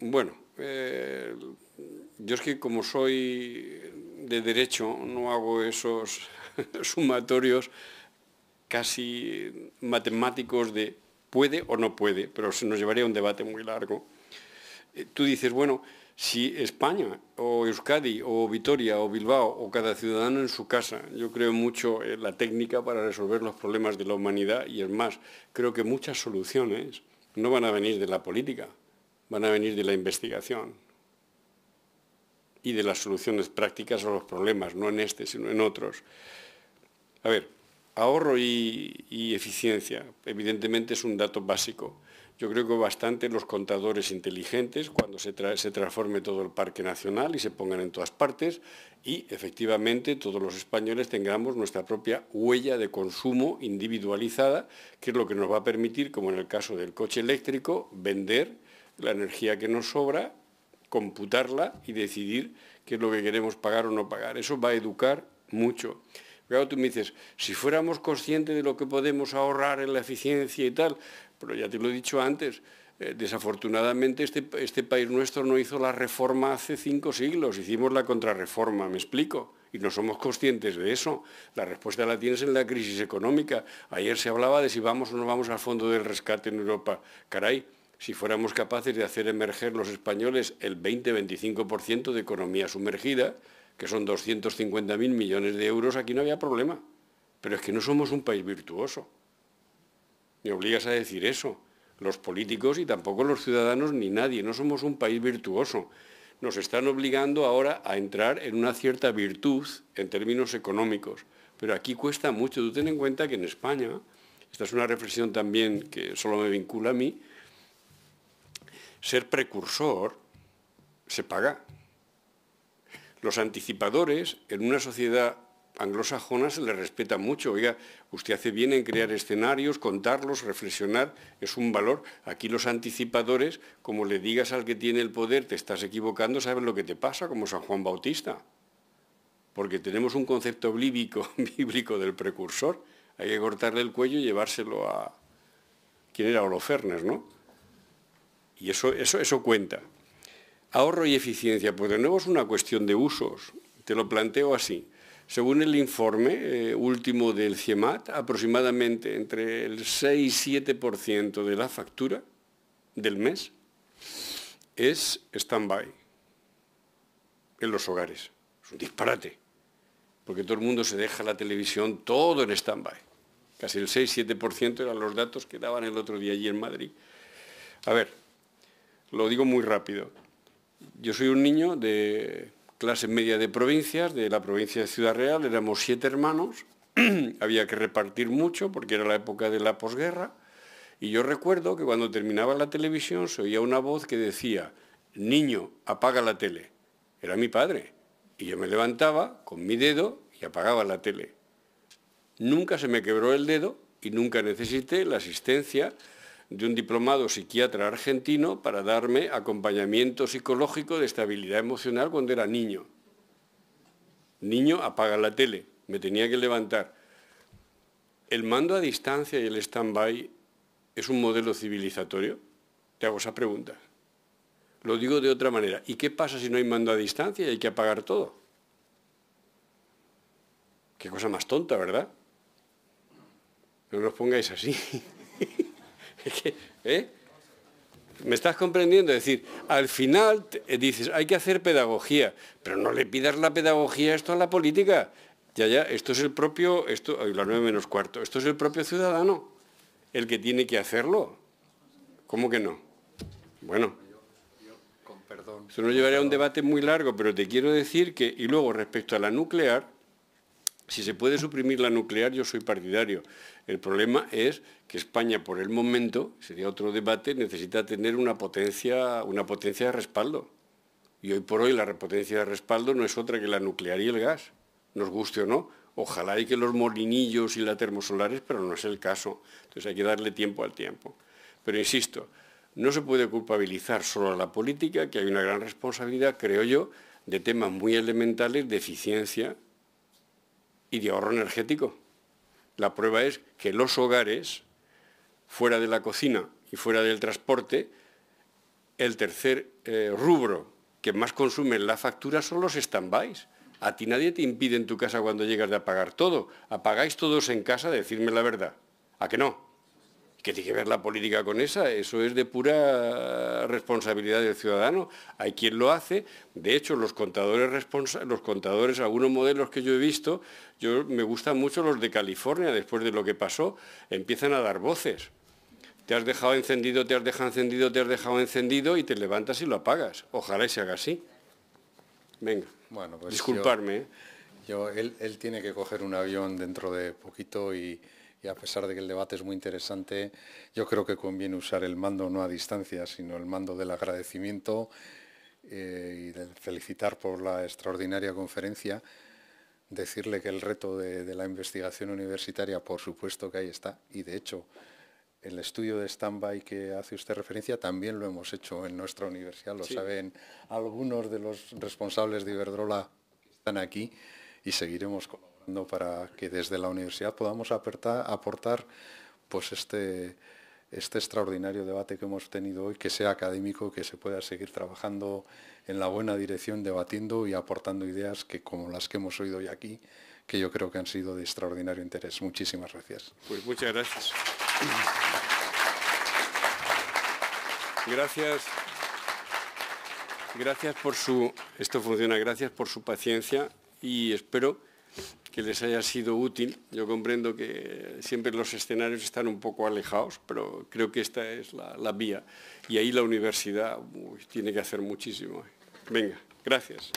bueno, eh, yo es que como soy de derecho, no hago esos <laughs> sumatorios casi matemáticos de puede o no puede, pero se nos llevaría a un debate muy largo. Eh, tú dices, bueno, si España o Euskadi o Vitoria o Bilbao o cada ciudadano en su casa, yo creo mucho en la técnica para resolver los problemas de la humanidad y es más, creo que muchas soluciones no van a venir de la política, van a venir de la investigación y de las soluciones prácticas a los problemas, no en este, sino en otros. A ver, Ahorro y, eficiencia, evidentemente, es un dato básico. Yo creo que bastante los contadores inteligentes cuando se, se transforme todo el Parque Nacional y se pongan en todas partes y efectivamente todos los españoles tengamos nuestra propia huella de consumo individualizada, que es lo que nos va a permitir, como en el caso del coche eléctrico, vender la energía que nos sobra, computarla y decidir qué es lo que queremos pagar o no pagar. Eso va a educar mucho. Claro, tú me dices, si fuéramos conscientes de lo que podemos ahorrar en la eficiencia y tal, pero ya te lo he dicho antes, eh, desafortunadamente este, este país nuestro no hizo la reforma hace cinco siglos, hicimos la contrarreforma, me explico, y no somos conscientes de eso. La respuesta la tienes en la crisis económica. Ayer se hablaba de si vamos o no vamos al fondo del rescate en Europa. Caray, si fuéramos capaces de hacer emerger los españoles el 20-25% de economía sumergida, que son 250.000 millones de euros, aquí no había problema. Pero es que no somos un país virtuoso. Me obligas a decir eso. Los políticos y tampoco los ciudadanos ni nadie. No somos un país virtuoso. Nos están obligando ahora a entrar en una cierta virtud en términos económicos. Pero aquí cuesta mucho. Tú ten en cuenta que en España, esta es una reflexión también que solo me vincula a mí, ser precursor se paga. Los anticipadores, en una sociedad anglosajona se les respeta mucho. Oiga, usted hace bien en crear escenarios, contarlos, reflexionar, es un valor. Aquí los anticipadores, como le digas al que tiene el poder, te estás equivocando, sabes lo que te pasa, como San Juan Bautista. Porque tenemos un concepto bíblico, <laughs> del precursor. Hay que cortarle el cuello y llevárselo a... ¿Quién era Holofernes, no? Y eso, eso, eso cuenta. Ahorro y eficiencia, pues de nuevo es una cuestión de usos. Te lo planteo así. Según el informe eh, último del CIEMAT, aproximadamente entre el 6 y 7% de la factura del mes es stand-by en los hogares. Es un disparate, porque todo el mundo se deja la televisión todo en stand-by. Casi el 6-7% eran los datos que daban el otro día allí en Madrid. A ver, lo digo muy rápido. Yo soy un niño de clase media de provincias, de la provincia de Ciudad Real, éramos siete hermanos, <clears throat> había que repartir mucho porque era la época de la posguerra, y yo recuerdo que cuando terminaba la televisión se oía una voz que decía, niño, apaga la tele. Era mi padre, y yo me levantaba con mi dedo y apagaba la tele. Nunca se me quebró el dedo y nunca necesité la asistencia de un diplomado psiquiatra argentino para darme acompañamiento psicológico de estabilidad emocional cuando era niño. Niño, apaga la tele, me tenía que levantar. El mando a distancia y el stand-by es un modelo civilizatorio. Te hago esa pregunta. Lo digo de otra manera. ¿Y qué pasa si no hay mando a distancia y hay que apagar todo? Qué cosa más tonta, ¿verdad? No nos pongáis así. <laughs> <laughs> ¿Eh? ¿Me estás comprendiendo? Es decir, al final eh, dices, hay que hacer pedagogía, pero no le pidas la pedagogía esto a la política. Ya, ya, esto es el propio, esto, la menos cuarto, esto es el propio ciudadano, el que tiene que hacerlo. ¿Cómo que no? Bueno, con Eso nos llevaría a un debate muy largo, pero te quiero decir que, y luego respecto a la nuclear, si se puede suprimir la nuclear, yo soy partidario. El problema es que España por el momento, sería otro debate, necesita tener una potencia, una potencia de respaldo. Y hoy por hoy la potencia de respaldo no es otra que la nuclear y el gas, nos guste o no. Ojalá hay que los molinillos y la termosolares, pero no es el caso. Entonces hay que darle tiempo al tiempo. Pero insisto, no se puede culpabilizar solo a la política, que hay una gran responsabilidad, creo yo, de temas muy elementales de eficiencia y de ahorro energético. La prueba es que los hogares fuera de la cocina y fuera del transporte, el tercer eh, rubro que más consume la factura son los stand A ti nadie te impide en tu casa cuando llegas de apagar todo. Apagáis todos en casa, decirme la verdad. ¿A qué no? ¿Qué tiene que ver la política con esa? Eso es de pura responsabilidad del ciudadano. Hay quien lo hace. De hecho, los contadores, los contadores, algunos modelos que yo he visto, yo, me gustan mucho los de California, después de lo que pasó, empiezan a dar voces. Te has dejado encendido, te has dejado encendido, te has dejado encendido y te levantas y lo apagas. Ojalá y se haga así. Venga, bueno, pues disculparme. Yo, ¿eh? él, tiene que coger un avión dentro de poquito y, a pesar de que el debate es muy interesante, yo creo que conviene usar el mando no a distancia, sino el mando del agradecimiento eh, y del felicitar por la extraordinaria conferencia decirle que el reto de, la investigación universitaria, por supuesto que ahí está, y de hecho el estudio de stand-by que hace usted referencia también lo hemos hecho en nuestra universidad, lo saben algunos de los responsables de Iberdrola que están aquí y seguiremos colaborando para que desde la universidad podamos aportar pues este, este extraordinario debate que hemos tenido hoy, que sea académico, que se pueda seguir trabajando en la buena dirección, debatiendo y aportando ideas que como las que hemos oído hoy aquí, que yo creo que han sido de extraordinario interés. Muchísimas gracias. Pues muchas gracias. Gracias. Gracias por su, esto funciona, gracias por su paciencia y espero que les haya sido útil. Yo comprendo que siempre los escenarios están un poco alejados, pero creo que esta es la, vía y ahí la universidad tiene que hacer muchísimo. Venga, gracias.